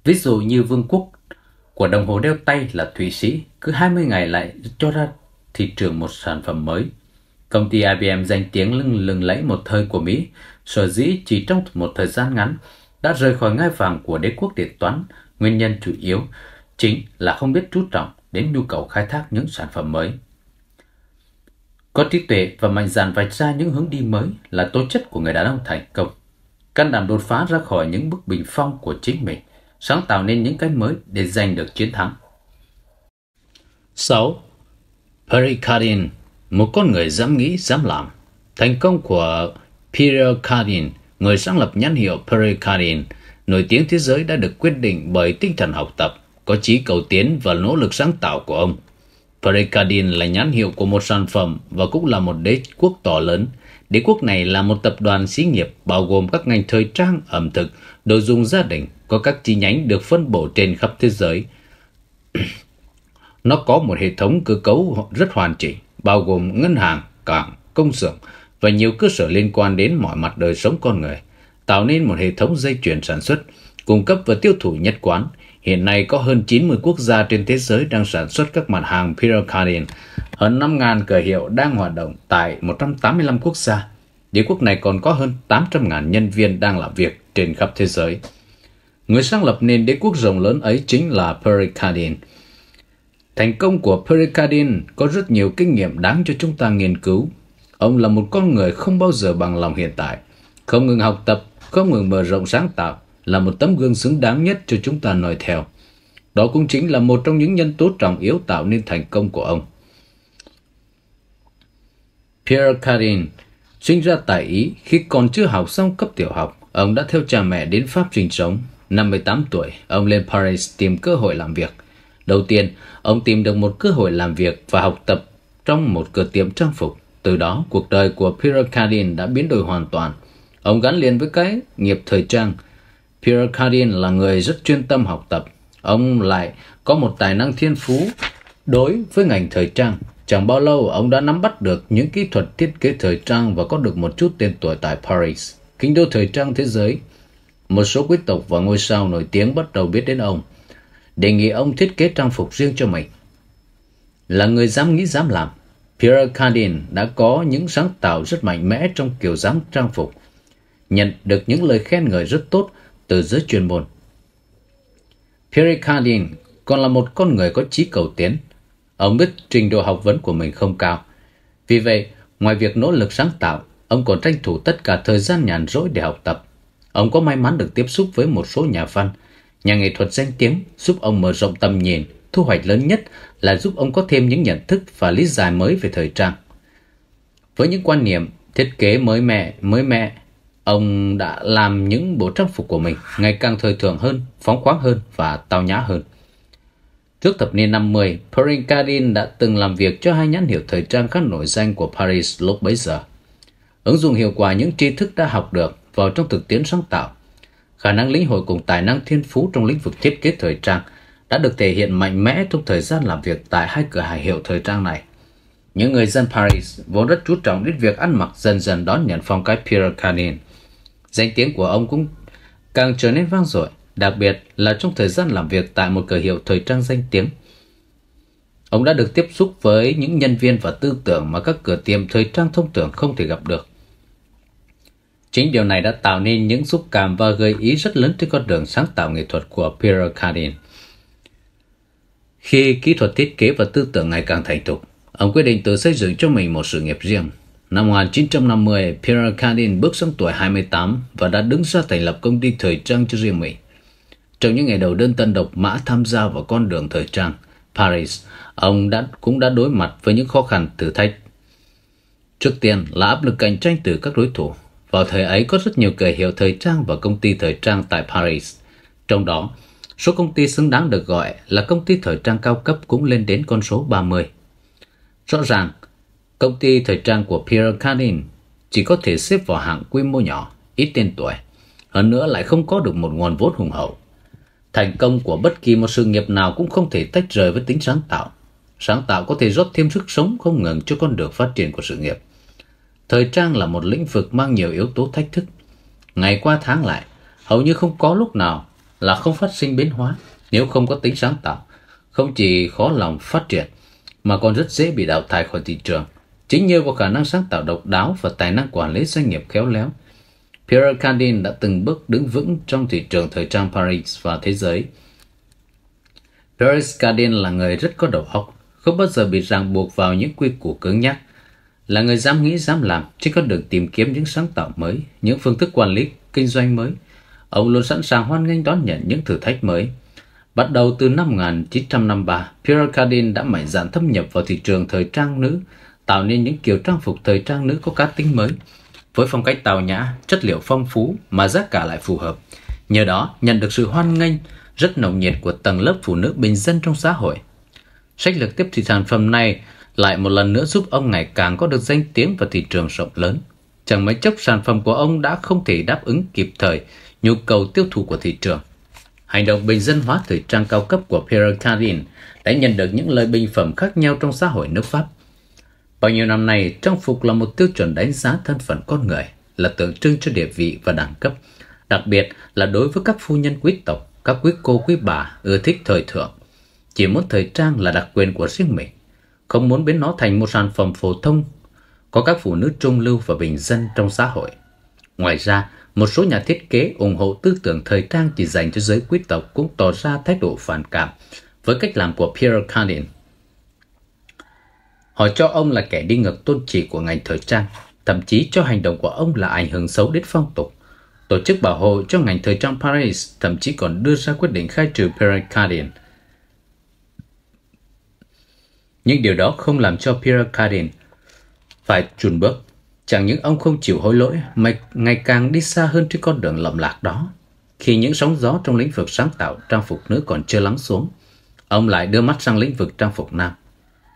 Ví dụ như Vương quốc của đồng hồ đeo tay là Thụy Sĩ cứ 20 ngày lại cho ra thị trường một sản phẩm mới. Công ty IBM danh tiếng lừng lừng lẫy một thời của Mỹ, sở dĩ chỉ trong một thời gian ngắn đã rời khỏi ngai vàng của đế quốc điện toán, nguyên nhân chủ yếu chính là không biết chú trọng đến nhu cầu khai thác những sản phẩm mới. Có trí tuệ và mạnh dạn vạch ra những hướng đi mới là tố chất của người đàn ông thành công. Can đảm đột phá ra khỏi những bức bình phong của chính mình, sáng tạo nên những cái mới để giành được chiến thắng. 6. Pericardin, một con người dám nghĩ, dám làm. Thành công của Peter Cardin, người sáng lập nhãn hiệu Pericardin nổi tiếng thế giới đã được quyết định bởi tinh thần học tập, có chí cầu tiến và nỗ lực sáng tạo của ông. Precadin là nhãn hiệu của một sản phẩm và cũng là một đế quốc to lớn. Đế quốc này là một tập đoàn xí nghiệp bao gồm các ngành thời trang, ẩm thực, đồ dùng gia đình, có các chi nhánh được phân bổ trên khắp thế giới. Nó có một hệ thống cơ cấu rất hoàn chỉnh, bao gồm ngân hàng, cảng, công xưởng và nhiều cơ sở liên quan đến mọi mặt đời sống con người, tạo nên một hệ thống dây chuyền sản xuất, cung cấp và tiêu thụ nhất quán – Hiện nay có hơn 90 quốc gia trên thế giới đang sản xuất các mặt hàng pyrocardin. Hơn 5.000 cửa hiệu đang hoạt động tại 185 quốc gia. Đế quốc này còn có hơn 800.000 nhân viên đang làm việc trên khắp thế giới. Người sáng lập nên đế quốc rộng lớn ấy chính là Pericardin. Thành công của Pericardin có rất nhiều kinh nghiệm đáng cho chúng ta nghiên cứu. Ông là một con người không bao giờ bằng lòng hiện tại, không ngừng học tập, không ngừng mở rộng sáng tạo là một tấm gương xứng đáng nhất cho chúng ta noi theo. Đó cũng chính là một trong những nhân tố trọng yếu tạo nên thành công của ông. Pierre Cardin sinh ra tại Ý khi còn chưa học xong cấp tiểu học, ông đã theo cha mẹ đến Pháp sinh sống. Năm 58 tuổi, ông lên Paris tìm cơ hội làm việc. Đầu tiên, ông tìm được một cơ hội làm việc và học tập trong một cửa tiệm trang phục. Từ đó, cuộc đời của Pierre Cardin đã biến đổi hoàn toàn. Ông gắn liền với cái nghiệp thời trang – Pierre Cardin là người rất chuyên tâm học tập. Ông lại có một tài năng thiên phú đối với ngành thời trang. Chẳng bao lâu ông đã nắm bắt được những kỹ thuật thiết kế thời trang và có được một chút tên tuổi tại Paris, kinh đô thời trang thế giới. Một số quý tộc và ngôi sao nổi tiếng bắt đầu biết đến ông, đề nghị ông thiết kế trang phục riêng cho mình. Là người dám nghĩ dám làm, Pierre Cardin đã có những sáng tạo rất mạnh mẽ trong kiểu dáng trang phục. Nhận được những lời khen ngợi rất tốt, từ giới chuyên môn. Pierre Cardin còn là một con người có trí cầu tiến. Ông biết trình độ học vấn của mình không cao. Vì vậy, ngoài việc nỗ lực sáng tạo, ông còn tranh thủ tất cả thời gian nhàn rỗi để học tập. Ông có may mắn được tiếp xúc với một số nhà văn, nhà nghệ thuật danh tiếng giúp ông mở rộng tầm nhìn. Thu hoạch lớn nhất là giúp ông có thêm những nhận thức và lý giải mới về thời trang. Với những quan niệm thiết kế mới mẻ, mới mẻ Ông đã làm những bộ trang phục của mình ngày càng thời thượng hơn, phóng khoáng hơn và tao nhã hơn. Trước thập niên 50, Perrin Cardin đã từng làm việc cho hai nhãn hiệu thời trang khá nổi danh của Paris lúc bấy giờ. Ứng dụng hiệu quả những tri thức đã học được vào trong thực tiễn sáng tạo. Khả năng lĩnh hội cùng tài năng thiên phú trong lĩnh vực thiết kế thời trang đã được thể hiện mạnh mẽ trong thời gian làm việc tại hai cửa hàng hiệu thời trang này. Những người dân Paris vốn rất chú trọng đến việc ăn mặc dần dần đón nhận phong cách Pierre Cardin. Danh tiếng của ông cũng càng trở nên vang dội, đặc biệt là trong thời gian làm việc tại một cửa hiệu thời trang danh tiếng. Ông đã được tiếp xúc với những nhân viên và tư tưởng mà các cửa tiệm thời trang thông thường không thể gặp được. Chính điều này đã tạo nên những xúc cảm và gợi ý rất lớn trên con đường sáng tạo nghệ thuật của Peter Cardin. Khi kỹ thuật thiết kế và tư tưởng ngày càng thành thục, ông quyết định tự xây dựng cho mình một sự nghiệp riêng Năm 1950, Pierre Cardin bước sang tuổi 28 và đã đứng ra thành lập công ty thời trang cho riêng mình. Trong những ngày đầu đơn tân độc mã tham gia vào con đường thời trang Paris, ông đã cũng đã đối mặt với những khó khăn thử thách. Trước tiên là áp lực cạnh tranh từ các đối thủ. Vào thời ấy có rất nhiều cửa hiệu thời trang và công ty thời trang tại Paris. Trong đó, số công ty xứng đáng được gọi là công ty thời trang cao cấp cũng lên đến con số 30. Rõ ràng, Công ty thời trang của Pierre Cardin chỉ có thể xếp vào hạng quy mô nhỏ, ít tên tuổi, hơn nữa lại không có được một nguồn vốn hùng hậu. Thành công của bất kỳ một sự nghiệp nào cũng không thể tách rời với tính sáng tạo. Sáng tạo có thể rót thêm sức sống không ngừng cho con đường phát triển của sự nghiệp. Thời trang là một lĩnh vực mang nhiều yếu tố thách thức. Ngày qua tháng lại, hầu như không có lúc nào là không phát sinh biến hóa nếu không có tính sáng tạo. Không chỉ khó lòng phát triển, mà còn rất dễ bị đào thải khỏi thị trường Chính nhờ vào khả năng sáng tạo độc đáo và tài năng quản lý doanh nghiệp khéo léo, Pierre Cardin đã từng bước đứng vững trong thị trường thời trang Paris và thế giới. Pierre Cardin là người rất có đầu óc, không bao giờ bị ràng buộc vào những quy củ cứng nhắc. Là người dám nghĩ, dám làm, trên con đường tìm kiếm những sáng tạo mới, những phương thức quản lý, kinh doanh mới. Ông luôn sẵn sàng hoan nghênh đón nhận những thử thách mới. Bắt đầu từ năm 1953, Pierre Cardin đã mạnh dạn thâm nhập vào thị trường thời trang nữ, tạo nên những kiểu trang phục thời trang nữ có cá tính mới. Với phong cách tào nhã, chất liệu phong phú mà giá cả lại phù hợp. Nhờ đó nhận được sự hoan nghênh rất nồng nhiệt của tầng lớp phụ nữ bình dân trong xã hội. Sách lược tiếp thị sản phẩm này lại một lần nữa giúp ông ngày càng có được danh tiếng và thị trường rộng lớn. Chẳng mấy chốc sản phẩm của ông đã không thể đáp ứng kịp thời nhu cầu tiêu thụ của thị trường. Hành động bình dân hóa thời trang cao cấp của Pierre Cardin đã nhận được những lời bình phẩm khác nhau trong xã hội nước Pháp. Bao nhiêu năm nay, trang phục là một tiêu chuẩn đánh giá thân phận con người, là tượng trưng cho địa vị và đẳng cấp, đặc biệt là đối với các phu nhân quý tộc, các quý cô quý bà ưa thích thời thượng, chỉ muốn thời trang là đặc quyền của riêng mình, không muốn biến nó thành một sản phẩm phổ thông có các phụ nữ trung lưu và bình dân trong xã hội. Ngoài ra, một số nhà thiết kế ủng hộ tư tưởng thời trang chỉ dành cho giới quý tộc cũng tỏ ra thái độ phản cảm với cách làm của Pierre Cardin Họ cho ông là kẻ đi ngược tôn chỉ của ngành thời trang, thậm chí cho hành động của ông là ảnh hưởng xấu đến phong tục. Tổ chức bảo hộ cho ngành thời trang Paris thậm chí còn đưa ra quyết định khai trừ Pierre Cardin. Nhưng điều đó không làm cho Pierre Cardin phải chùn bước. Chẳng những ông không chịu hối lỗi mà ngày càng đi xa hơn trên con đường lầm lạc đó. Khi những sóng gió trong lĩnh vực sáng tạo trang phục nữ còn chưa lắng xuống, ông lại đưa mắt sang lĩnh vực trang phục nam.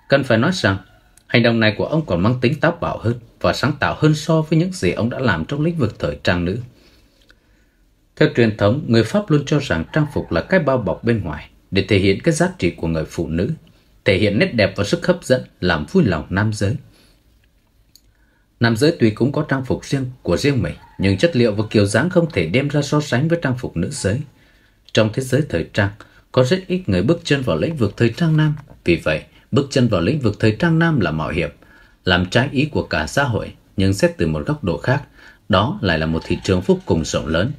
Cần phải nói rằng, Hành động này của ông còn mang tính táo bạo hơn và sáng tạo hơn so với những gì ông đã làm trong lĩnh vực thời trang nữ. Theo truyền thống, người Pháp luôn cho rằng trang phục là cái bao bọc bên ngoài để thể hiện cái giá trị của người phụ nữ, thể hiện nét đẹp và sức hấp dẫn, làm vui lòng nam giới. Nam giới tuy cũng có trang phục riêng của riêng mình, nhưng chất liệu và kiểu dáng không thể đem ra so sánh với trang phục nữ giới. Trong thế giới thời trang, có rất ít người bước chân vào lĩnh vực thời trang nam. Vì vậy, bước chân vào lĩnh vực thời trang nam là mạo hiểm, làm trái ý của cả xã hội, nhưng xét từ một góc độ khác, đó lại là một thị trường vô cùng rộng lớn.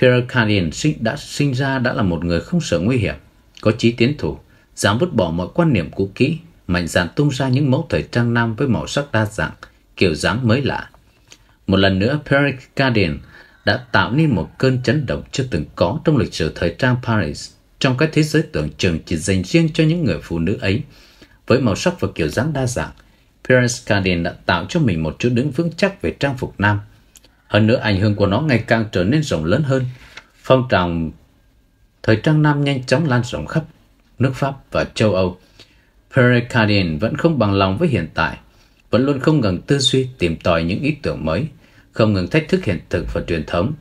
Pierre Cardin đã sinh ra đã là một người không sợ nguy hiểm, có chí tiến thủ, dám vứt bỏ mọi quan niệm cũ kỹ, mạnh dạn tung ra những mẫu thời trang nam với màu sắc đa dạng, kiểu dáng mới lạ. Một lần nữa, Pierre Cardin đã tạo nên một cơn chấn động chưa từng có trong lịch sử thời trang Paris, trong cái thế giới tưởng chừng chỉ dành riêng cho những người phụ nữ ấy. Với màu sắc và kiểu dáng đa dạng, Paris Cardin đã tạo cho mình một chỗ đứng vững chắc về trang phục nam. Hơn nữa, ảnh hưởng của nó ngày càng trở nên rộng lớn hơn. Phong trào thời trang nam nhanh chóng lan rộng khắp nước Pháp và châu Âu. pierre Cardin vẫn không bằng lòng với hiện tại, vẫn luôn không ngừng tư duy tìm tòi những ý tưởng mới, không ngừng thách thức hiện thực và truyền thống.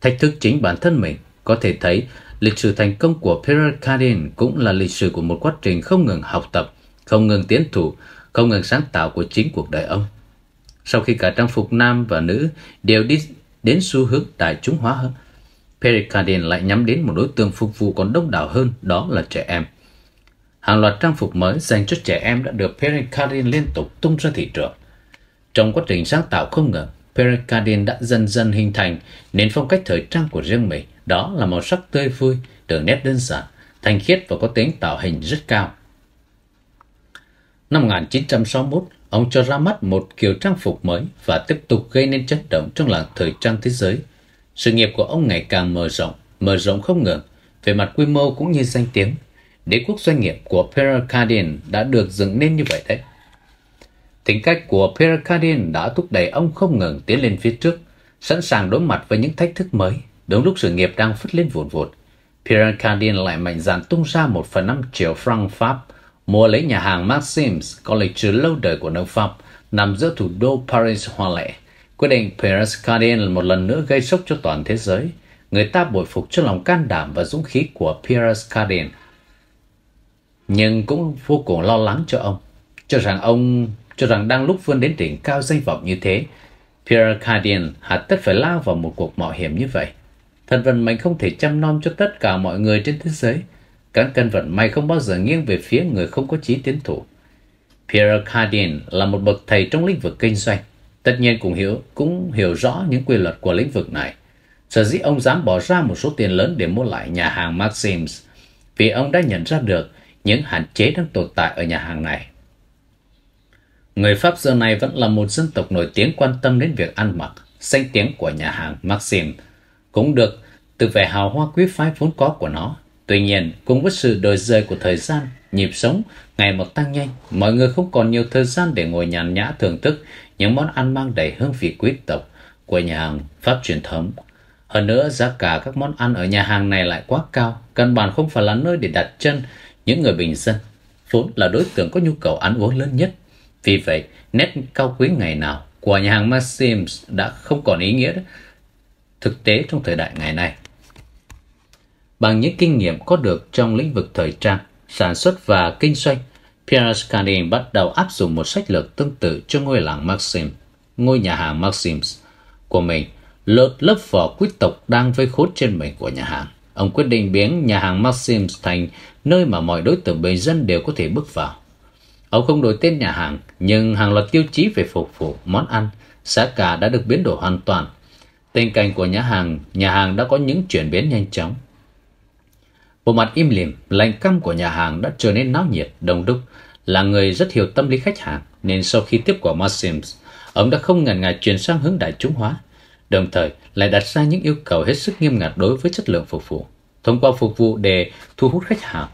Thách thức chính bản thân mình, có thể thấy lịch sử thành công của pierre Cardin cũng là lịch sử của một quá trình không ngừng học tập, không ngừng tiến thủ, không ngừng sáng tạo của chính cuộc đời ông. Sau khi cả trang phục nam và nữ đều đi đến xu hướng đại chúng hóa hơn, Pericardin lại nhắm đến một đối tượng phục vụ còn đông đảo hơn, đó là trẻ em. Hàng loạt trang phục mới dành cho trẻ em đã được Pericardin liên tục tung ra thị trường. Trong quá trình sáng tạo không ngừng, Pericardin đã dần dần hình thành nên phong cách thời trang của riêng mình, đó là màu sắc tươi vui, đường nét đơn giản, thanh khiết và có tính tạo hình rất cao. Năm 1961, ông cho ra mắt một kiểu trang phục mới và tiếp tục gây nên chấn động trong làng thời trang thế giới. Sự nghiệp của ông ngày càng mở rộng, mở rộng không ngừng, về mặt quy mô cũng như danh tiếng. Đế quốc doanh nghiệp của Pierre đã được dựng nên như vậy đấy. Tính cách của Pierre đã thúc đẩy ông không ngừng tiến lên phía trước, sẵn sàng đối mặt với những thách thức mới, đúng lúc sự nghiệp đang phất lên vụt vụt. Pierre lại mạnh dạn tung ra một phần năm triệu franc Pháp – mua lấy nhà hàng Maxims, có lịch sử lâu đời của nước Pháp, nằm giữa thủ đô Paris hoa lệ. Quyết định Paris Cardin một lần nữa gây sốc cho toàn thế giới. Người ta bội phục cho lòng can đảm và dũng khí của Paris Cardin, nhưng cũng vô cùng lo lắng cho ông, cho rằng ông cho rằng đang lúc vươn đến đỉnh cao danh vọng như thế, Pierre Cardin hạt tất phải lao vào một cuộc mạo hiểm như vậy. Thần vận mệnh không thể chăm nom cho tất cả mọi người trên thế giới, Cán cân vận may không bao giờ nghiêng về phía người không có chí tiến thủ. Pierre Cardin là một bậc thầy trong lĩnh vực kinh doanh, tất nhiên cũng hiểu cũng hiểu rõ những quy luật của lĩnh vực này. Sở dĩ ông dám bỏ ra một số tiền lớn để mua lại nhà hàng Maxims vì ông đã nhận ra được những hạn chế đang tồn tại ở nhà hàng này. Người Pháp giờ này vẫn là một dân tộc nổi tiếng quan tâm đến việc ăn mặc, danh tiếng của nhà hàng Maxim cũng được từ vẻ hào hoa quý phái vốn có của nó. Tuy nhiên, cùng với sự đổi rời của thời gian, nhịp sống ngày một tăng nhanh, mọi người không còn nhiều thời gian để ngồi nhàn nhã thưởng thức những món ăn mang đầy hương vị quý tộc của nhà hàng Pháp truyền thống. Hơn nữa, giá cả các món ăn ở nhà hàng này lại quá cao, căn bản không phải là nơi để đặt chân những người bình dân, vốn là đối tượng có nhu cầu ăn uống lớn nhất. Vì vậy, nét cao quý ngày nào của nhà hàng Maxims đã không còn ý nghĩa đó. thực tế trong thời đại ngày nay bằng những kinh nghiệm có được trong lĩnh vực thời trang, sản xuất và kinh doanh, Pierre Cardin bắt đầu áp dụng một sách lược tương tự cho ngôi làng Maxim, ngôi nhà hàng Maxims của mình. Lột lớp vỏ quý tộc đang vây khốn trên mình của nhà hàng. Ông quyết định biến nhà hàng Maxims thành nơi mà mọi đối tượng bình dân đều có thể bước vào. Ông không đổi tên nhà hàng, nhưng hàng loạt tiêu chí về phục vụ, món ăn, giá cả đã được biến đổi hoàn toàn. Tình cảnh của nhà hàng, nhà hàng đã có những chuyển biến nhanh chóng Bộ mặt im lìm, lạnh căm của nhà hàng đã trở nên náo nhiệt, đông đúc. Là người rất hiểu tâm lý khách hàng, nên sau khi tiếp quả Maxims, ông đã không ngần ngại chuyển sang hướng đại chúng hóa, đồng thời lại đặt ra những yêu cầu hết sức nghiêm ngặt đối với chất lượng phục vụ. Thông qua phục vụ để thu hút khách hàng,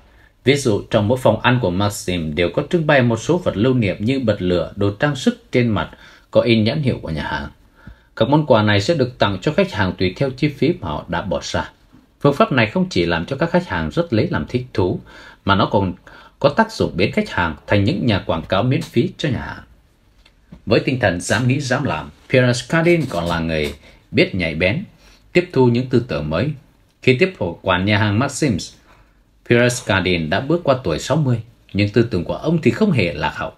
Ví dụ, trong mỗi phòng ăn của Maxim đều có trưng bày một số vật lưu niệm như bật lửa, đồ trang sức trên mặt có in nhãn hiệu của nhà hàng. Các món quà này sẽ được tặng cho khách hàng tùy theo chi phí mà họ đã bỏ ra. Phương pháp này không chỉ làm cho các khách hàng rất lấy làm thích thú, mà nó còn có tác dụng biến khách hàng thành những nhà quảng cáo miễn phí cho nhà hàng. Với tinh thần dám nghĩ dám làm, Pierre Cardin còn là người biết nhạy bén, tiếp thu những tư tưởng mới. Khi tiếp quản nhà hàng Maxims, Pierre Cardin đã bước qua tuổi 60, nhưng tư tưởng của ông thì không hề lạc hậu.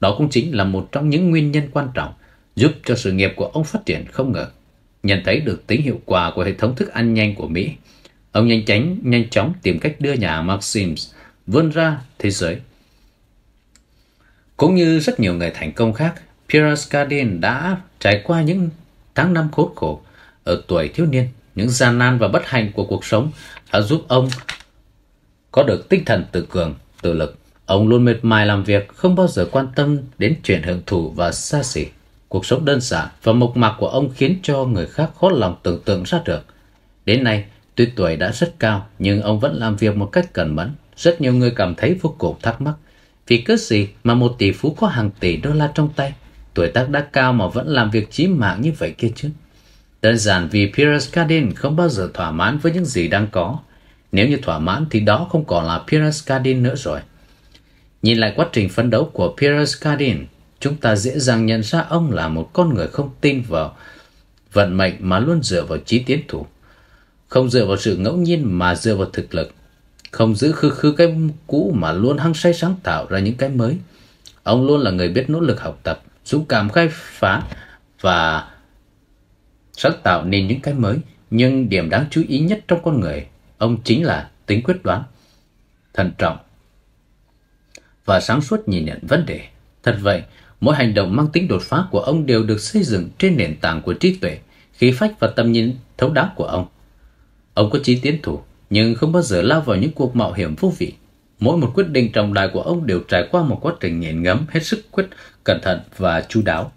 Đó cũng chính là một trong những nguyên nhân quan trọng giúp cho sự nghiệp của ông phát triển không ngờ. Nhận thấy được tính hiệu quả của hệ thống thức ăn nhanh của Mỹ, Ông nhanh chóng, nhanh chóng tìm cách đưa nhà Maxims vươn ra thế giới. Cũng như rất nhiều người thành công khác, Pierre Cardin đã trải qua những tháng năm khốn khổ ở tuổi thiếu niên. Những gian nan và bất hạnh của cuộc sống đã giúp ông có được tinh thần tự cường, tự lực. Ông luôn mệt mài làm việc, không bao giờ quan tâm đến chuyện hưởng thụ và xa xỉ. Cuộc sống đơn giản và mộc mạc của ông khiến cho người khác khó lòng tưởng tượng ra được. Đến nay, Tuy tuổi đã rất cao nhưng ông vẫn làm việc một cách cẩn mẫn. Rất nhiều người cảm thấy vô cùng thắc mắc. Vì cớ gì mà một tỷ phú có hàng tỷ đô la trong tay, tuổi tác đã cao mà vẫn làm việc chí mạng như vậy kia chứ? Đơn giản vì Pyrrhus Cardin không bao giờ thỏa mãn với những gì đang có. Nếu như thỏa mãn thì đó không còn là Pyrrhus Cardin nữa rồi. Nhìn lại quá trình phấn đấu của Pyrrhus Cardin, chúng ta dễ dàng nhận ra ông là một con người không tin vào vận mệnh mà luôn dựa vào trí tiến thủ. Không dựa vào sự ngẫu nhiên mà dựa vào thực lực. Không giữ khư khư cái cũ mà luôn hăng say sáng tạo ra những cái mới. Ông luôn là người biết nỗ lực học tập, dũng cảm khai phá và sáng tạo nên những cái mới. Nhưng điểm đáng chú ý nhất trong con người, ông chính là tính quyết đoán, thận trọng và sáng suốt nhìn nhận vấn đề. Thật vậy, mỗi hành động mang tính đột phá của ông đều được xây dựng trên nền tảng của trí tuệ, khí phách và tầm nhìn thấu đáo của ông. Ông có chí tiến thủ, nhưng không bao giờ lao vào những cuộc mạo hiểm vô vị. Mỗi một quyết định trọng đại của ông đều trải qua một quá trình nghiền ngẫm hết sức quyết, cẩn thận và chú đáo.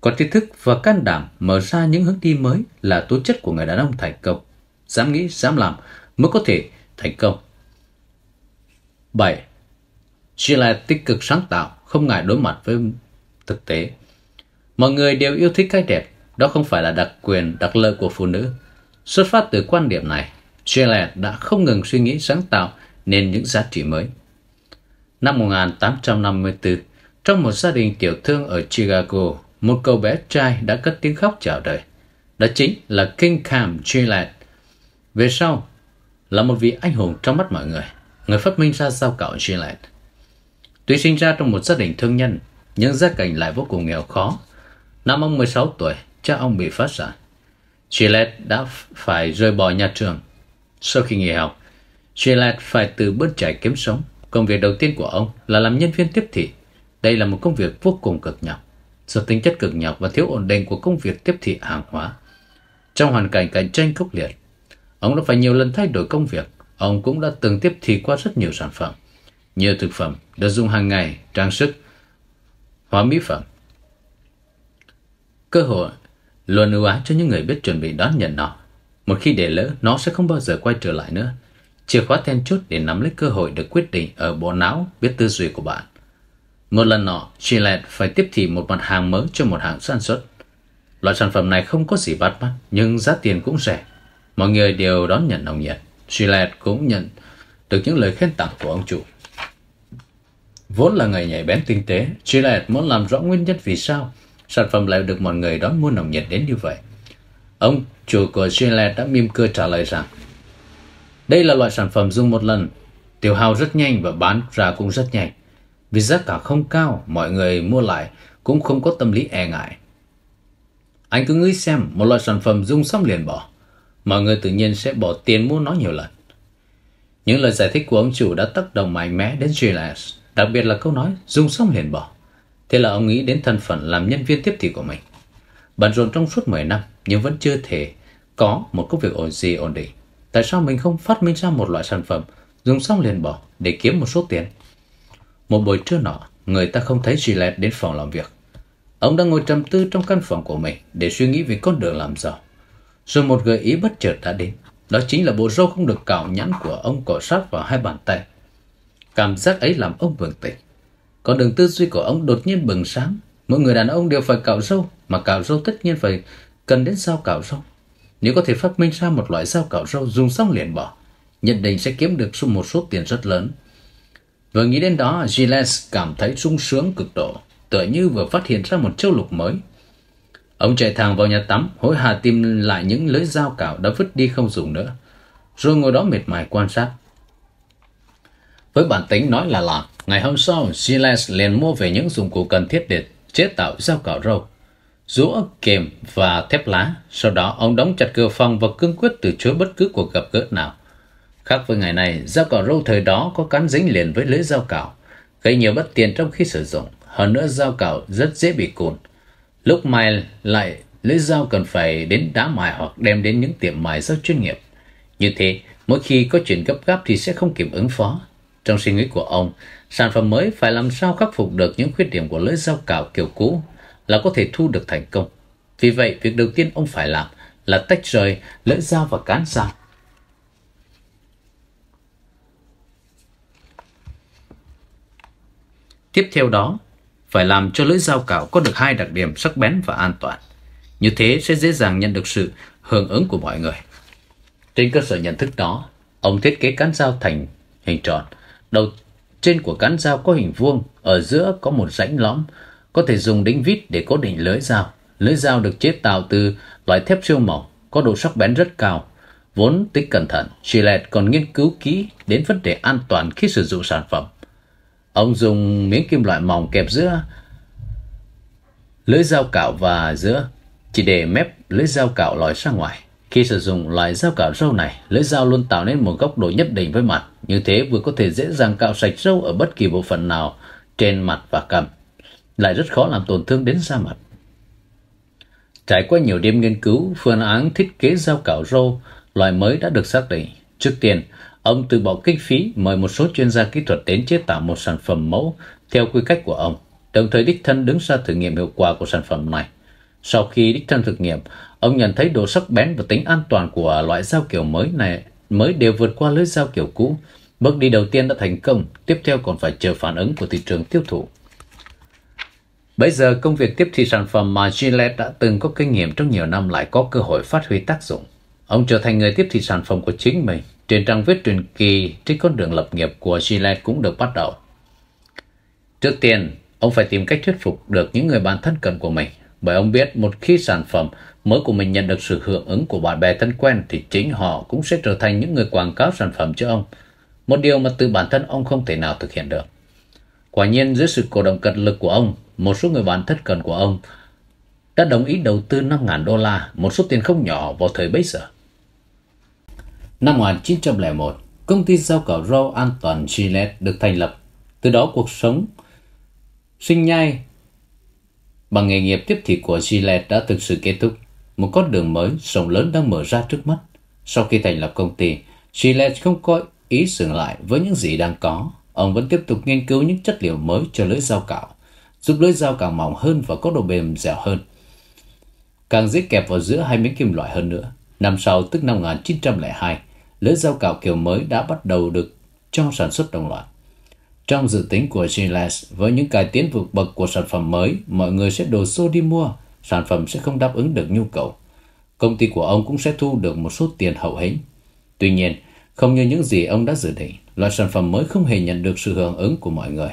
Có tri thức và can đảm mở ra những hướng đi mới là tố chất của người đàn ông thành công. Dám nghĩ, dám làm mới có thể thành công. 7. Gillette tích cực sáng tạo, không ngại đối mặt với thực tế. Mọi người đều yêu thích cái đẹp, đó không phải là đặc quyền, đặc lợi của phụ nữ Xuất phát từ quan điểm này, Gillette đã không ngừng suy nghĩ sáng tạo nên những giá trị mới. Năm 1854, trong một gia đình tiểu thương ở Chicago, một cậu bé trai đã cất tiếng khóc chào đời. Đó chính là King Cam Gillette. Về sau, là một vị anh hùng trong mắt mọi người, người phát minh ra dao cạo Gillette. Tuy sinh ra trong một gia đình thương nhân, nhưng gia cảnh lại vô cùng nghèo khó. Năm ông 16 tuổi, cha ông bị phá sản. Gillette đã phải rời bỏ nhà trường. Sau khi nghỉ học, Gillette phải từ bước trải kiếm sống. Công việc đầu tiên của ông là làm nhân viên tiếp thị. Đây là một công việc vô cùng cực nhọc. Do tính chất cực nhọc và thiếu ổn định của công việc tiếp thị hàng hóa. Trong hoàn cảnh cạnh tranh khốc liệt, ông đã phải nhiều lần thay đổi công việc. Ông cũng đã từng tiếp thị qua rất nhiều sản phẩm. Nhiều thực phẩm được dùng hàng ngày, trang sức, hóa mỹ phẩm. Cơ hội luôn ưu ái cho những người biết chuẩn bị đón nhận nó. Một khi để lỡ, nó sẽ không bao giờ quay trở lại nữa. Chìa khóa then chốt để nắm lấy cơ hội được quyết định ở bộ não biết tư duy của bạn. Một lần nọ, Gillette phải tiếp thị một mặt hàng mới cho một hãng sản xuất. Loại sản phẩm này không có gì bắt mắt, nhưng giá tiền cũng rẻ. Mọi người đều đón nhận nồng nhiệt. Gillette cũng nhận được những lời khen tặng của ông chủ. Vốn là người nhảy bén tinh tế, Gillette muốn làm rõ nguyên nhân vì sao sản phẩm lại được mọi người đón mua nồng nhiệt đến như vậy. Ông chủ của Gillette đã mỉm cười trả lời rằng đây là loại sản phẩm dùng một lần, tiêu hao rất nhanh và bán ra cũng rất nhanh. Vì giá cả không cao, mọi người mua lại cũng không có tâm lý e ngại. Anh cứ nghĩ xem một loại sản phẩm dùng xong liền bỏ, mọi người tự nhiên sẽ bỏ tiền mua nó nhiều lần. Những lời giải thích của ông chủ đã tác động mạnh mẽ đến Gillette, đặc biệt là câu nói dùng xong liền bỏ. Thế là ông nghĩ đến thân phận làm nhân viên tiếp thị của mình. Bận rộn trong suốt 10 năm nhưng vẫn chưa thể có một công việc ổn gì ổn định. Tại sao mình không phát minh ra một loại sản phẩm dùng xong liền bỏ để kiếm một số tiền? Một buổi trưa nọ, người ta không thấy Gillette đến phòng làm việc. Ông đang ngồi trầm tư trong căn phòng của mình để suy nghĩ về con đường làm giàu. Rồi một gợi ý bất chợt đã đến. Đó chính là bộ râu không được cạo nhẵn của ông cọ sát vào hai bàn tay. Cảm giác ấy làm ông bừng tỉnh. Con đường tư duy của ông đột nhiên bừng sáng. Mỗi người đàn ông đều phải cạo râu, mà cạo râu tất nhiên phải cần đến dao cạo râu. Nếu có thể phát minh ra một loại dao cạo râu dùng xong liền bỏ, nhất định sẽ kiếm được một số tiền rất lớn. Vừa nghĩ đến đó, Gilles cảm thấy sung sướng cực độ, tựa như vừa phát hiện ra một châu lục mới. Ông chạy thẳng vào nhà tắm, hối hả tìm lại những lưới dao cạo đã vứt đi không dùng nữa, rồi ngồi đó mệt mỏi quan sát. Với bản tính nói là làm, Ngày hôm sau, Gilles liền mua về những dụng cụ cần thiết để chế tạo dao cạo râu, rũa, kềm và thép lá. Sau đó, ông đóng chặt cửa phòng và cương quyết từ chối bất cứ cuộc gặp gỡ nào. Khác với ngày này, dao cạo râu thời đó có cán dính liền với lưỡi dao cạo, gây nhiều bất tiện trong khi sử dụng. Hơn nữa, dao cạo rất dễ bị cùn. Lúc mai lại, lưỡi dao cần phải đến đá mài hoặc đem đến những tiệm mài rất chuyên nghiệp. Như thế, mỗi khi có chuyện gấp gáp thì sẽ không kịp ứng phó. Trong suy nghĩ của ông, Sản phẩm mới phải làm sao khắc phục được những khuyết điểm của lưỡi dao cào kiểu cũ là có thể thu được thành công. Vì vậy, việc đầu tiên ông phải làm là tách rời lưỡi dao và cán dao. Tiếp theo đó, phải làm cho lưỡi dao cạo có được hai đặc điểm sắc bén và an toàn. Như thế sẽ dễ dàng nhận được sự hưởng ứng của mọi người. Trên cơ sở nhận thức đó, ông thiết kế cán dao thành hình tròn, đầu trên của cán dao có hình vuông, ở giữa có một rãnh lõm, có thể dùng đính vít để cố định lưỡi dao. Lưỡi dao được chế tạo từ loại thép siêu mỏng, có độ sắc bén rất cao. Vốn tính cẩn thận, Gillette còn nghiên cứu kỹ đến vấn đề an toàn khi sử dụng sản phẩm. Ông dùng miếng kim loại mỏng kẹp giữa lưỡi dao cạo và giữa chỉ để mép lưỡi dao cạo lòi ra ngoài. Khi sử dụng loại dao cạo râu này, lưỡi dao luôn tạo nên một góc độ nhất định với mặt, như thế vừa có thể dễ dàng cạo sạch râu ở bất kỳ bộ phận nào trên mặt và cằm, lại rất khó làm tổn thương đến da mặt. Trải qua nhiều đêm nghiên cứu, phương án thiết kế dao cạo râu loại mới đã được xác định. Trước tiên, ông từ bỏ kinh phí mời một số chuyên gia kỹ thuật đến chế tạo một sản phẩm mẫu theo quy cách của ông, đồng thời đích thân đứng ra thử nghiệm hiệu quả của sản phẩm này. Sau khi đích thân thực nghiệm, ông nhận thấy độ sắc bén và tính an toàn của loại dao kiểu mới này mới đều vượt qua lưới dao kiểu cũ. Bước đi đầu tiên đã thành công, tiếp theo còn phải chờ phản ứng của thị trường tiêu thụ. Bây giờ công việc tiếp thị sản phẩm mà Gillette đã từng có kinh nghiệm trong nhiều năm lại có cơ hội phát huy tác dụng. Ông trở thành người tiếp thị sản phẩm của chính mình. Trên trang viết truyền kỳ trên con đường lập nghiệp của Gillette cũng được bắt đầu. Trước tiên, ông phải tìm cách thuyết phục được những người bạn thân cận của mình bởi ông biết một khi sản phẩm mới của mình nhận được sự hưởng ứng của bạn bè thân quen thì chính họ cũng sẽ trở thành những người quảng cáo sản phẩm cho ông. Một điều mà từ bản thân ông không thể nào thực hiện được. Quả nhiên dưới sự cổ động cật lực của ông, một số người bạn thất cần của ông đã đồng ý đầu tư 5.000 đô la, một số tiền không nhỏ vào thời bấy giờ. Năm 1901, công ty rau cỏ rau an toàn Gillette được thành lập. Từ đó cuộc sống sinh nhai Bằng nghề nghiệp tiếp thị của Gillette đã thực sự kết thúc, một con đường mới rộng lớn đang mở ra trước mắt. Sau khi thành lập công ty, Gillette không có ý dừng lại với những gì đang có. Ông vẫn tiếp tục nghiên cứu những chất liệu mới cho lưỡi dao cạo, giúp lưỡi dao càng mỏng hơn và có độ mềm dẻo hơn. Càng dễ kẹp vào giữa hai miếng kim loại hơn nữa. Năm sau, tức năm 1902, lưỡi dao cạo kiểu mới đã bắt đầu được cho sản xuất đồng loạt. Trong dự tính của Gillette, với những cải tiến vượt bậc của sản phẩm mới, mọi người sẽ đổ xô đi mua, sản phẩm sẽ không đáp ứng được nhu cầu. Công ty của ông cũng sẽ thu được một số tiền hậu hĩnh. Tuy nhiên, không như những gì ông đã dự định, loại sản phẩm mới không hề nhận được sự hưởng ứng của mọi người.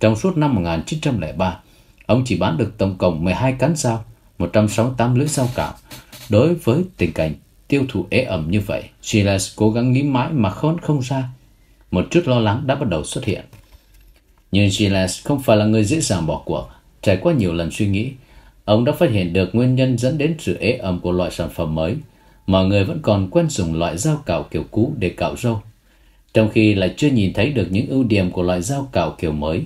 Trong suốt năm 1903, ông chỉ bán được tổng cộng 12 cán dao, 168 lưỡi dao cạo. Đối với tình cảnh tiêu thụ ế ẩm như vậy, Gillette cố gắng nghĩ mãi mà khôn không ra. Một chút lo lắng đã bắt đầu xuất hiện. Nhưng Gilles không phải là người dễ dàng bỏ cuộc. Trải qua nhiều lần suy nghĩ, ông đã phát hiện được nguyên nhân dẫn đến sự ế ẩm của loại sản phẩm mới. Mọi người vẫn còn quen dùng loại dao cạo kiểu cũ để cạo râu, trong khi lại chưa nhìn thấy được những ưu điểm của loại dao cạo kiểu mới.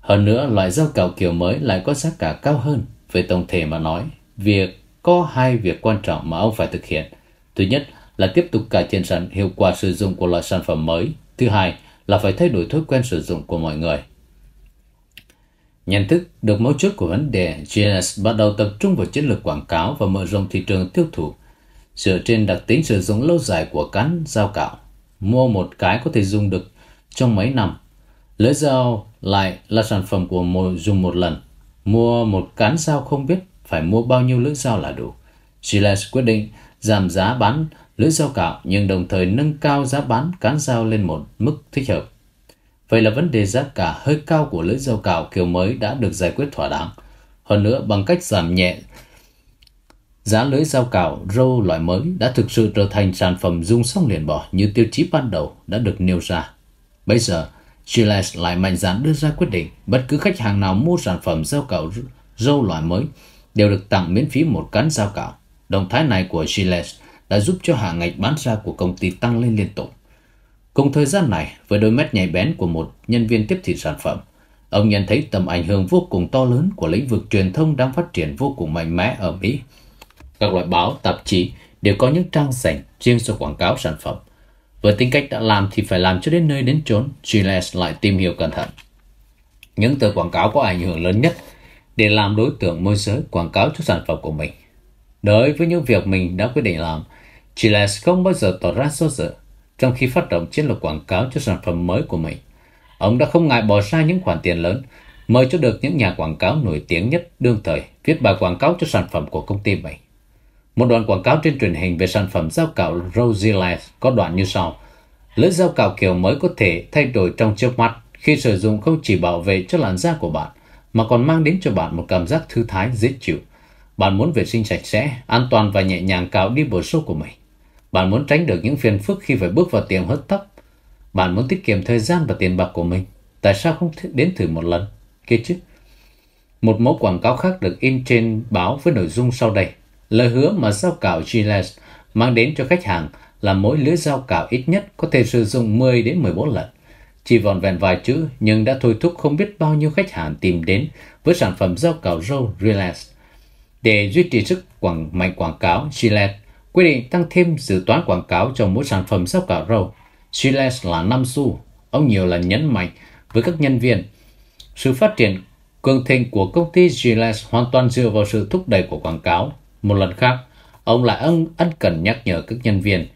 Hơn nữa, loại dao cạo kiểu mới lại có giá cả cao hơn. Về tổng thể mà nói, việc có hai việc quan trọng mà ông phải thực hiện. Thứ nhất là tiếp tục cải thiện sản hiệu quả sử dụng của loại sản phẩm mới. Thứ hai là phải thay đổi thói quen sử dụng của mọi người. Nhận thức được mấu chốt của vấn đề, GNS bắt đầu tập trung vào chiến lược quảng cáo và mở rộng thị trường tiêu thụ, dựa trên đặc tính sử dụng lâu dài của cán dao cạo. Mua một cái có thể dùng được trong mấy năm. Lưỡi dao lại là sản phẩm của một dùng một lần. Mua một cán dao không biết phải mua bao nhiêu lưỡi dao là đủ. Gillette quyết định giảm giá bán lưỡi dao cạo nhưng đồng thời nâng cao giá bán cán dao lên một mức thích hợp. Vậy là vấn đề giá cả hơi cao của lưỡi dao cạo kiểu mới đã được giải quyết thỏa đáng. Hơn nữa bằng cách giảm nhẹ Giá lưới dao cạo râu loại mới đã thực sự trở thành sản phẩm dùng xong liền bỏ như tiêu chí ban đầu đã được nêu ra. Bây giờ, Gillette lại mạnh dạn đưa ra quyết định bất cứ khách hàng nào mua sản phẩm dao cạo râu loại mới đều được tặng miễn phí một cán dao cạo. Động thái này của Gillette đã giúp cho hạ ngạch bán ra của công ty tăng lên liên tục. Cùng thời gian này, với đôi mắt nhạy bén của một nhân viên tiếp thị sản phẩm, ông nhận thấy tầm ảnh hưởng vô cùng to lớn của lĩnh vực truyền thông đang phát triển vô cùng mạnh mẽ ở Mỹ. Các loại báo, tạp chí đều có những trang dành riêng cho quảng cáo sản phẩm. Với tính cách đã làm thì phải làm cho đến nơi đến chốn, Gilles lại tìm hiểu cẩn thận. Những tờ quảng cáo có ảnh hưởng lớn nhất để làm đối tượng môi giới quảng cáo cho sản phẩm của mình. Đối với những việc mình đã quyết định làm – Gillette không bao giờ tỏ ra do dự trong khi phát động chiến lược quảng cáo cho sản phẩm mới của mình. Ông đã không ngại bỏ ra những khoản tiền lớn, mời cho được những nhà quảng cáo nổi tiếng nhất đương thời viết bài quảng cáo cho sản phẩm của công ty mình. Một đoạn quảng cáo trên truyền hình về sản phẩm dao cạo Rose có đoạn như sau. Lưỡi dao cạo kiểu mới có thể thay đổi trong chớp mắt khi sử dụng không chỉ bảo vệ cho làn da của bạn mà còn mang đến cho bạn một cảm giác thư thái dễ chịu. Bạn muốn vệ sinh sạch sẽ, an toàn và nhẹ nhàng cạo đi bộ số của mình. Bạn muốn tránh được những phiền phức khi phải bước vào tiệm hớt tóc. Bạn muốn tiết kiệm thời gian và tiền bạc của mình. Tại sao không đến thử một lần? Kia chứ. Một mẫu quảng cáo khác được in trên báo với nội dung sau đây. Lời hứa mà dao cạo Gillette mang đến cho khách hàng là mỗi lưỡi dao cạo ít nhất có thể sử dụng 10 đến 14 lần. Chỉ vòn vẹn vài chữ nhưng đã thôi thúc không biết bao nhiêu khách hàng tìm đến với sản phẩm dao cạo râu Relax. Để duy trì sức quảng mạnh quảng cáo, Gillette quy định tăng thêm dự toán quảng cáo cho mỗi sản phẩm rau cà râu. Chiles là 5 xu, ông nhiều lần nhấn mạnh với các nhân viên. Sự phát triển cường thịnh của công ty Gillette hoàn toàn dựa vào sự thúc đẩy của quảng cáo. Một lần khác, ông lại ân ân cần nhắc nhở các nhân viên,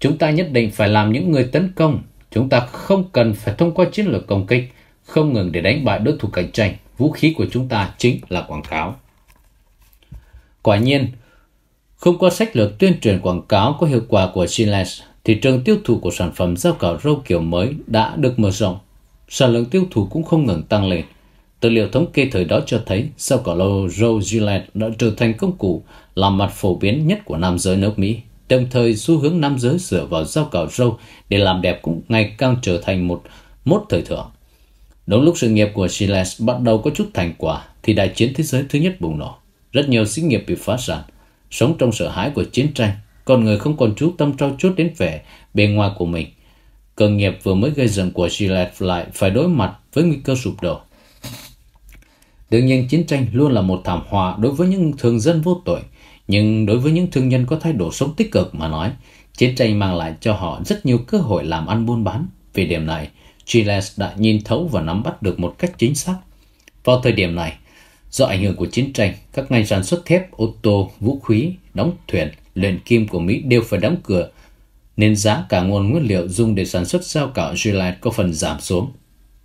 chúng ta nhất định phải làm những người tấn công, chúng ta không cần phải thông qua chiến lược công kích, không ngừng để đánh bại đối thủ cạnh tranh. Vũ khí của chúng ta chính là quảng cáo. Quả nhiên, không qua sách lược tuyên truyền quảng cáo có hiệu quả của Gillette, thị trường tiêu thụ của sản phẩm rau cỏ râu kiểu mới đã được mở rộng. Sản lượng tiêu thụ cũng không ngừng tăng lên. Tư liệu thống kê thời đó cho thấy rau cỏ râu Gillette đã trở thành công cụ làm mặt phổ biến nhất của nam giới nước Mỹ. Đồng thời, xu hướng nam giới dựa vào rau cỏ râu để làm đẹp cũng ngày càng trở thành một mốt thời thượng. Đúng lúc sự nghiệp của Gillette bắt đầu có chút thành quả, thì đại chiến thế giới thứ nhất bùng nổ. Rất nhiều sĩ nghiệp bị phá sản, sống trong sợ hãi của chiến tranh, con người không còn chú tâm trau chuốt đến vẻ bề ngoài của mình. Cơ nghiệp vừa mới gây dựng của Gillette lại phải đối mặt với nguy cơ sụp đổ. Đương nhiên chiến tranh luôn là một thảm họa đối với những thường dân vô tội, nhưng đối với những thương nhân có thái độ sống tích cực mà nói, chiến tranh mang lại cho họ rất nhiều cơ hội làm ăn buôn bán. Vì điểm này, Gillette đã nhìn thấu và nắm bắt được một cách chính xác. Vào thời điểm này, Do ảnh hưởng của chiến tranh, các ngành sản xuất thép, ô tô, vũ khí, đóng thuyền, luyện kim của Mỹ đều phải đóng cửa, nên giá cả nguồn nguyên liệu dùng để sản xuất dao cạo Gillette có phần giảm xuống.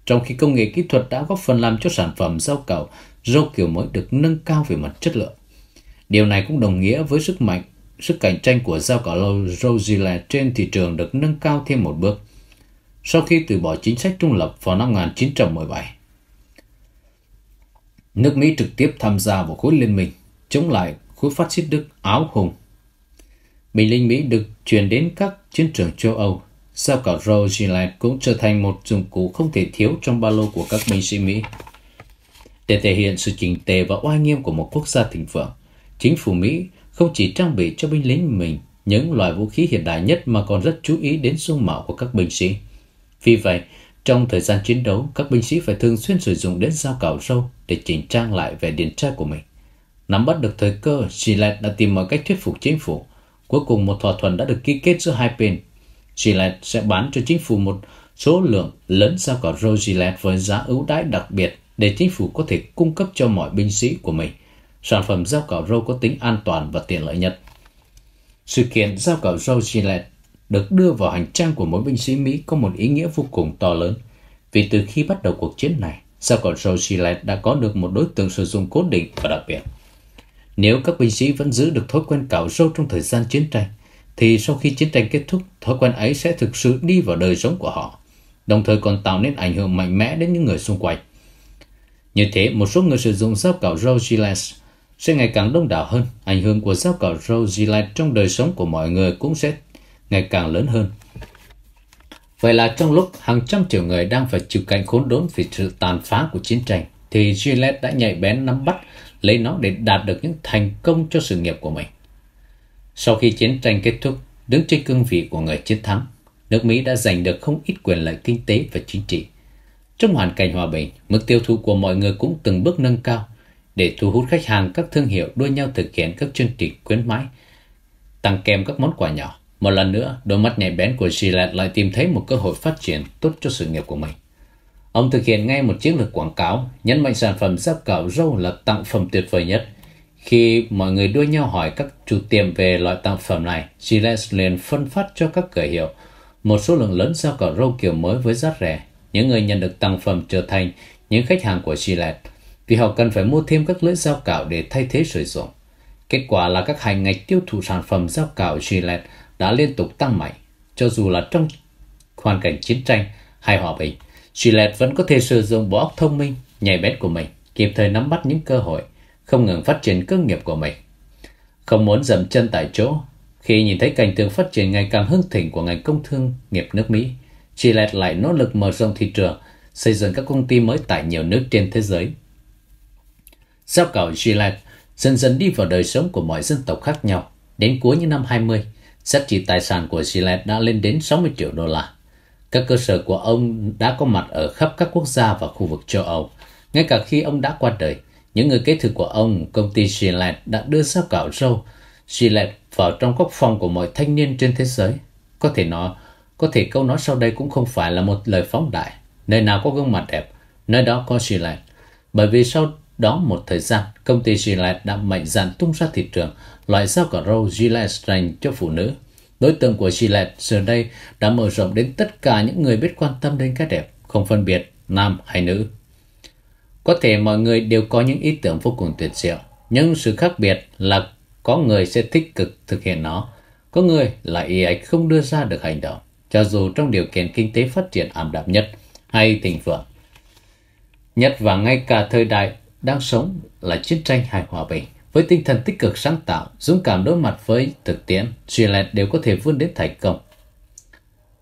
Trong khi công nghệ kỹ thuật đã góp phần làm cho sản phẩm dao cạo râu kiểu mới được nâng cao về mặt chất lượng. Điều này cũng đồng nghĩa với sức mạnh, sức cạnh tranh của dao cạo râu Gillette trên thị trường được nâng cao thêm một bước. Sau khi từ bỏ chính sách trung lập vào năm 1917, nước Mỹ trực tiếp tham gia vào khối liên minh chống lại khối phát xít Đức áo hùng. Binh lính Mỹ được chuyển đến các chiến trường châu Âu. Sao cả Rô cũng trở thành một dụng cụ không thể thiếu trong ba lô của các binh sĩ Mỹ. Để thể hiện sự chỉnh tề và oai nghiêm của một quốc gia thịnh vượng, chính phủ Mỹ không chỉ trang bị cho binh lính mình những loại vũ khí hiện đại nhất mà còn rất chú ý đến dung mạo của các binh sĩ. Vì vậy, trong thời gian chiến đấu, các binh sĩ phải thường xuyên sử dụng đến dao cạo râu để chỉnh trang lại vẻ điển trai của mình. Nắm bắt được thời cơ, Gillette đã tìm mọi cách thuyết phục chính phủ. Cuối cùng một thỏa thuận đã được ký kết giữa hai bên. Gillette sẽ bán cho chính phủ một số lượng lớn dao cạo râu Gillette với giá ưu đãi đặc biệt để chính phủ có thể cung cấp cho mọi binh sĩ của mình. Sản phẩm dao cạo râu có tính an toàn và tiện lợi nhất. Sự kiện dao cạo râu Gillette được đưa vào hành trang của mỗi binh sĩ Mỹ có một ý nghĩa vô cùng to lớn. Vì từ khi bắt đầu cuộc chiến này, sao còn Roosevelt đã có được một đối tượng sử dụng cố định và đặc biệt. Nếu các binh sĩ vẫn giữ được thói quen cạo râu trong thời gian chiến tranh, thì sau khi chiến tranh kết thúc, thói quen ấy sẽ thực sự đi vào đời sống của họ, đồng thời còn tạo nên ảnh hưởng mạnh mẽ đến những người xung quanh. Như thế, một số người sử dụng dao cạo râu Gillette sẽ ngày càng đông đảo hơn, ảnh hưởng của dao cạo râu Gillette trong đời sống của mọi người cũng sẽ ngày càng lớn hơn. Vậy là trong lúc hàng trăm triệu người đang phải chịu cảnh khốn đốn vì sự tàn phá của chiến tranh, thì Gillette đã nhạy bén nắm bắt lấy nó để đạt được những thành công cho sự nghiệp của mình. Sau khi chiến tranh kết thúc, đứng trên cương vị của người chiến thắng, nước Mỹ đã giành được không ít quyền lợi kinh tế và chính trị. Trong hoàn cảnh hòa bình, mức tiêu thụ của mọi người cũng từng bước nâng cao để thu hút khách hàng các thương hiệu đua nhau thực hiện các chương trình khuyến mãi, tăng kèm các món quà nhỏ. Một lần nữa, đôi mắt nhạy bén của Gillette lại tìm thấy một cơ hội phát triển tốt cho sự nghiệp của mình. Ông thực hiện ngay một chiến lược quảng cáo, nhấn mạnh sản phẩm giáp gạo râu là tặng phẩm tuyệt vời nhất. Khi mọi người đua nhau hỏi các chủ tiệm về loại tặng phẩm này, Gillette liền phân phát cho các cửa hiệu một số lượng lớn giáp gạo râu kiểu mới với giá rẻ. Những người nhận được tặng phẩm trở thành những khách hàng của Gillette vì họ cần phải mua thêm các lưỡi dao cạo để thay thế sử dụng. Kết quả là các hành ngạch tiêu thụ sản phẩm dao cạo Gillette đã liên tục tăng mạnh. Cho dù là trong hoàn cảnh chiến tranh hay hòa bình, Gillette vẫn có thể sử dụng bộ óc thông minh, nhạy bén của mình, kịp thời nắm bắt những cơ hội, không ngừng phát triển cơ nghiệp của mình. Không muốn dậm chân tại chỗ, khi nhìn thấy cảnh tượng phát triển ngày càng hưng thịnh của ngành công thương nghiệp nước Mỹ, Gillette lại nỗ lực mở rộng thị trường, xây dựng các công ty mới tại nhiều nước trên thế giới. Giao cầu Gillette dần dần đi vào đời sống của mọi dân tộc khác nhau. Đến cuối những năm 20, Xét trị tài sản của Gillette đã lên đến 60 triệu đô la. Các cơ sở của ông đã có mặt ở khắp các quốc gia và khu vực châu Âu. Ngay cả khi ông đã qua đời, những người kế thừa của ông, công ty Gillette đã đưa ra gạo râu Gillette vào trong góc phòng của mọi thanh niên trên thế giới. Có thể nói, có thể câu nói sau đây cũng không phải là một lời phóng đại. Nơi nào có gương mặt đẹp, nơi đó có Gillette. Bởi vì sau đó một thời gian, công ty Gillette đã mạnh dạn tung ra thị trường loại dao cà râu Gillette dành cho phụ nữ. Đối tượng của Gillette giờ đây đã mở rộng đến tất cả những người biết quan tâm đến cái đẹp, không phân biệt nam hay nữ. Có thể mọi người đều có những ý tưởng vô cùng tuyệt diệu, nhưng sự khác biệt là có người sẽ tích cực thực hiện nó, có người lại ý ạch không đưa ra được hành động, cho dù trong điều kiện kinh tế phát triển ảm đạm nhất hay thịnh vượng. Nhất và ngay cả thời đại đang sống là chiến tranh hay hòa bình. Với tinh thần tích cực sáng tạo, dũng cảm đối mặt với thực tiễn, Gillette đều có thể vươn đến thành công.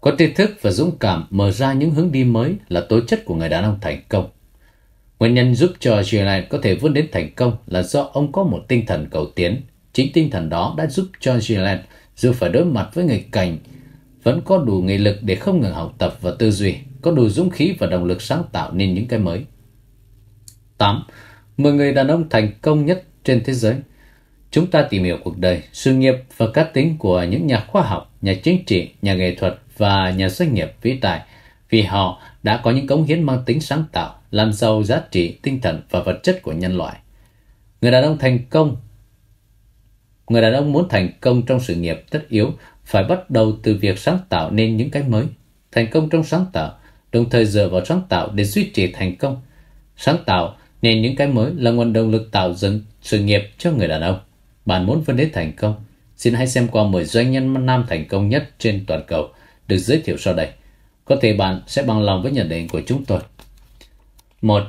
Có tri thức và dũng cảm mở ra những hướng đi mới là tố chất của người đàn ông thành công. Nguyên nhân giúp cho Gillette có thể vươn đến thành công là do ông có một tinh thần cầu tiến. Chính tinh thần đó đã giúp cho Gillette dù phải đối mặt với nghịch cảnh, vẫn có đủ nghị lực để không ngừng học tập và tư duy, có đủ dũng khí và động lực sáng tạo nên những cái mới. 8. 10 người đàn ông thành công nhất trên thế giới. Chúng ta tìm hiểu cuộc đời, sự nghiệp và cá tính của những nhà khoa học, nhà chính trị, nhà nghệ thuật và nhà doanh nghiệp vĩ đại vì họ đã có những cống hiến mang tính sáng tạo, làm giàu giá trị tinh thần và vật chất của nhân loại. Người đàn ông thành công Người đàn ông muốn thành công trong sự nghiệp tất yếu phải bắt đầu từ việc sáng tạo nên những cái mới. Thành công trong sáng tạo, đồng thời dựa vào sáng tạo để duy trì thành công. Sáng tạo nên những cái mới là nguồn động lực tạo dựng sự nghiệp cho người đàn ông. Bạn muốn vươn đến thành công, xin hãy xem qua 10 doanh nhân nam thành công nhất trên toàn cầu được giới thiệu sau đây. Có thể bạn sẽ bằng lòng với nhận định của chúng tôi. 1.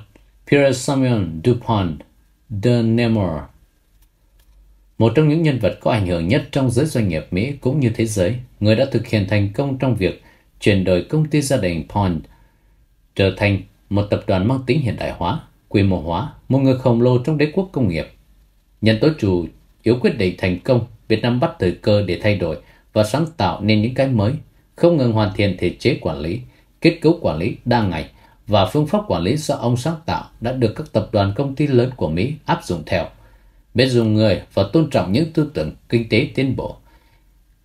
Pierre Samuel Dupont de Nemours một trong những nhân vật có ảnh hưởng nhất trong giới doanh nghiệp Mỹ cũng như thế giới, người đã thực hiện thành công trong việc chuyển đổi công ty gia đình Pond trở thành một tập đoàn mang tính hiện đại hóa quy mô hóa một người khổng lồ trong đế quốc công nghiệp. Nhân tố chủ yếu quyết định thành công, Việt Nam bắt thời cơ để thay đổi và sáng tạo nên những cái mới, không ngừng hoàn thiện thể chế quản lý, kết cấu quản lý đa ngành và phương pháp quản lý do ông sáng tạo đã được các tập đoàn công ty lớn của Mỹ áp dụng theo. Biết dùng người và tôn trọng những tư tưởng kinh tế tiến bộ,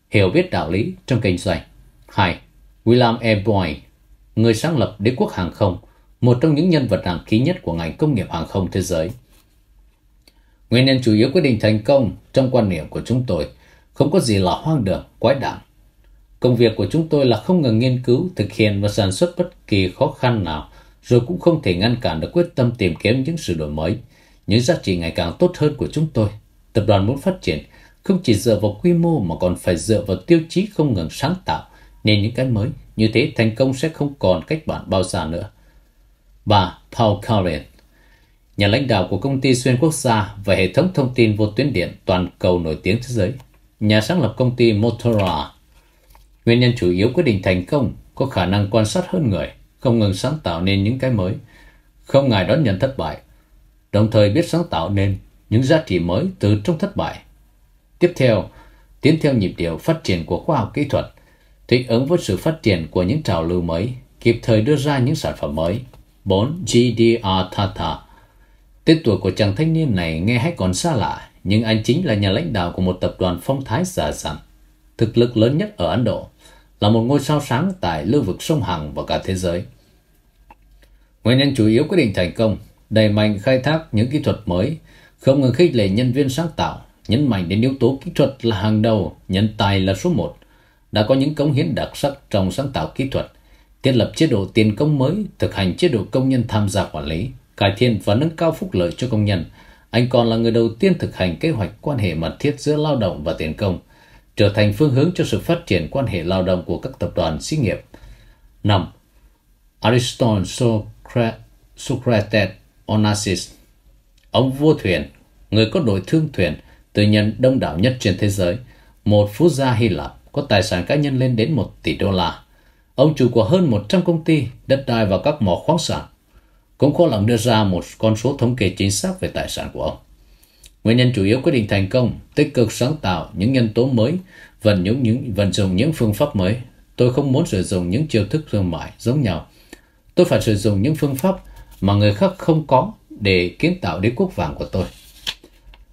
hiểu biết đạo lý trong kinh doanh. 2. William E. Boyd, người sáng lập đế quốc hàng không – một trong những nhân vật hàng khí nhất của ngành công nghiệp hàng không thế giới. Nguyên nhân chủ yếu quyết định thành công trong quan niệm của chúng tôi không có gì là hoang đường, quái đản. Công việc của chúng tôi là không ngừng nghiên cứu, thực hiện và sản xuất bất kỳ khó khăn nào, rồi cũng không thể ngăn cản được quyết tâm tìm kiếm những sự đổi mới, những giá trị ngày càng tốt hơn của chúng tôi. Tập đoàn muốn phát triển không chỉ dựa vào quy mô mà còn phải dựa vào tiêu chí không ngừng sáng tạo, nên những cái mới như thế thành công sẽ không còn cách bạn bao giờ nữa. Bà Paul Karen, nhà lãnh đạo của công ty xuyên quốc gia và hệ thống thông tin vô tuyến điện toàn cầu nổi tiếng thế giới, nhà sáng lập công ty Motorola. Nguyên nhân chủ yếu quyết định thành công có khả năng quan sát hơn người, không ngừng sáng tạo nên những cái mới, không ngại đón nhận thất bại, đồng thời biết sáng tạo nên những giá trị mới từ trong thất bại. Tiếp theo, tiến theo nhịp điệu phát triển của khoa học kỹ thuật, thích ứng với sự phát triển của những trào lưu mới, kịp thời đưa ra những sản phẩm mới. 4. G.D.R. Tata Tên tuổi của chàng thanh niên này nghe hay còn xa lạ, nhưng anh chính là nhà lãnh đạo của một tập đoàn phong thái giả dặn, thực lực lớn nhất ở Ấn Độ, là một ngôi sao sáng tại lưu vực sông Hằng và cả thế giới. Nguyên nhân chủ yếu quyết định thành công, đẩy mạnh khai thác những kỹ thuật mới, không ngừng khích lệ nhân viên sáng tạo, nhấn mạnh đến yếu tố kỹ thuật là hàng đầu, nhân tài là số một, đã có những cống hiến đặc sắc trong sáng tạo kỹ thuật – thiết lập chế độ tiền công mới, thực hành chế độ công nhân tham gia quản lý, cải thiện và nâng cao phúc lợi cho công nhân. Anh còn là người đầu tiên thực hành kế hoạch quan hệ mật thiết giữa lao động và tiền công, trở thành phương hướng cho sự phát triển quan hệ lao động của các tập đoàn xí nghiệp. 5. Aristotle Socrates, Socrates Onassis Ông vua thuyền, người có đội thương thuyền, tư nhân đông đảo nhất trên thế giới, một phú gia Hy Lạp có tài sản cá nhân lên đến 1 tỷ đô la ông chủ của hơn 100 công ty, đất đai và các mỏ khoáng sản, cũng khó lòng đưa ra một con số thống kê chính xác về tài sản của ông. Nguyên nhân chủ yếu quyết định thành công, tích cực sáng tạo những nhân tố mới, vận những những vận dụng những phương pháp mới. Tôi không muốn sử dụng những chiêu thức thương mại giống nhau. Tôi phải sử dụng những phương pháp mà người khác không có để kiến tạo đế quốc vàng của tôi.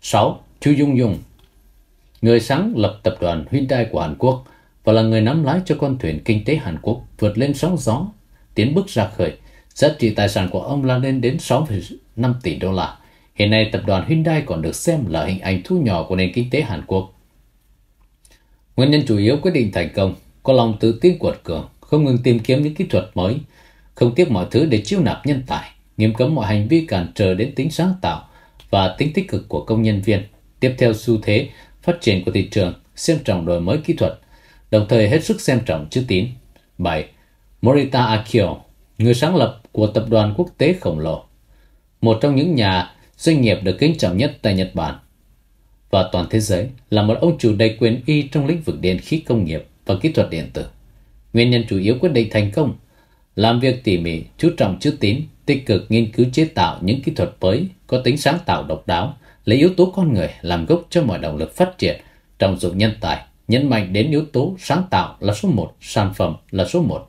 6. Chu Dung Dung Người sáng lập tập đoàn Hyundai của Hàn Quốc và là người nắm lái cho con thuyền kinh tế Hàn Quốc vượt lên sóng gió, tiến bước ra khơi. Giá trị tài sản của ông là lên đến 6,5 tỷ đô la. Hiện nay, tập đoàn Hyundai còn được xem là hình ảnh thu nhỏ của nền kinh tế Hàn Quốc. Nguyên nhân chủ yếu quyết định thành công có lòng tự tin cuột cường, không ngừng tìm kiếm những kỹ thuật mới, không tiếc mọi thứ để chiêu nạp nhân tài, nghiêm cấm mọi hành vi cản trở đến tính sáng tạo và tính tích cực của công nhân viên. Tiếp theo xu thế phát triển của thị trường, xem trọng đổi mới kỹ thuật – đồng thời hết sức xem trọng chữ tín. 7. Morita Akio, người sáng lập của tập đoàn quốc tế khổng lồ, một trong những nhà doanh nghiệp được kính trọng nhất tại Nhật Bản và toàn thế giới, là một ông chủ đầy quyền y trong lĩnh vực điện khí công nghiệp và kỹ thuật điện tử. Nguyên nhân chủ yếu quyết định thành công làm việc tỉ mỉ, chú trọng chữ tín, tích cực nghiên cứu chế tạo những kỹ thuật mới có tính sáng tạo độc đáo, lấy yếu tố con người làm gốc cho mọi động lực phát triển, trong dụng nhân tài, nhấn mạnh đến yếu tố sáng tạo là số 1, sản phẩm là số 1.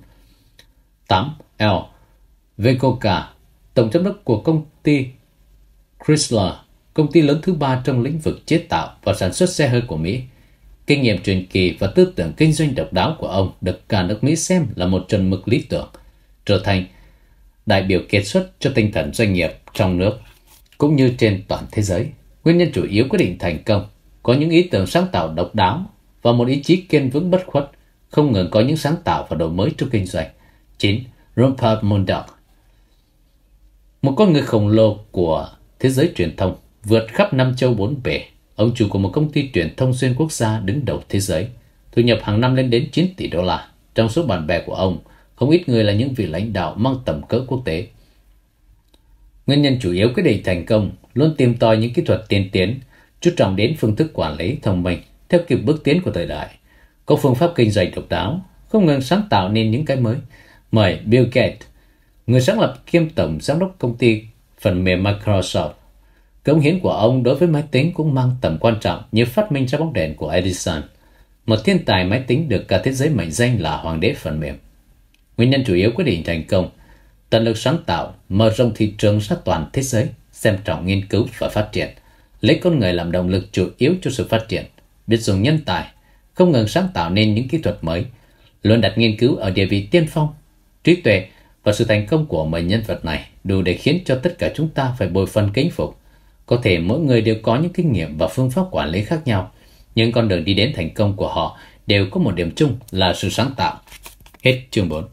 8L Vecoca, tổng giám đốc của công ty Chrysler, công ty lớn thứ ba trong lĩnh vực chế tạo và sản xuất xe hơi của Mỹ. Kinh nghiệm truyền kỳ và tư tưởng kinh doanh độc đáo của ông được cả nước Mỹ xem là một chuẩn mực lý tưởng, trở thành đại biểu kiệt xuất cho tinh thần doanh nghiệp trong nước cũng như trên toàn thế giới. Nguyên nhân chủ yếu quyết định thành công có những ý tưởng sáng tạo độc đáo và một ý chí kiên vững bất khuất, không ngừng có những sáng tạo và đổi mới trong kinh doanh. 9. Rupert Murdoch Một con người khổng lồ của thế giới truyền thông vượt khắp năm châu bốn bể. Ông chủ của một công ty truyền thông xuyên quốc gia đứng đầu thế giới, thu nhập hàng năm lên đến 9 tỷ đô la. Trong số bạn bè của ông, không ít người là những vị lãnh đạo mang tầm cỡ quốc tế. Nguyên nhân chủ yếu quyết định thành công luôn tìm tòi những kỹ thuật tiên tiến, chú trọng đến phương thức quản lý thông minh theo kịp bước tiến của thời đại, có phương pháp kinh doanh độc đáo, không ngừng sáng tạo nên những cái mới. Mời Bill Gates, người sáng lập kiêm tổng giám đốc công ty phần mềm Microsoft. Cống hiến của ông đối với máy tính cũng mang tầm quan trọng như phát minh ra bóng đèn của Edison, một thiên tài máy tính được cả thế giới mệnh danh là hoàng đế phần mềm. Nguyên nhân chủ yếu quyết định thành công, tận lực sáng tạo, mở rộng thị trường ra toàn thế giới, xem trọng nghiên cứu và phát triển, lấy con người làm động lực chủ yếu cho sự phát triển – biết dùng nhân tài, không ngừng sáng tạo nên những kỹ thuật mới, luôn đặt nghiên cứu ở địa vị tiên phong, trí tuệ và sự thành công của mình nhân vật này đủ để khiến cho tất cả chúng ta phải bồi phần kính phục. Có thể mỗi người đều có những kinh nghiệm và phương pháp quản lý khác nhau, nhưng con đường đi đến thành công của họ đều có một điểm chung là sự sáng tạo. Hết chương 4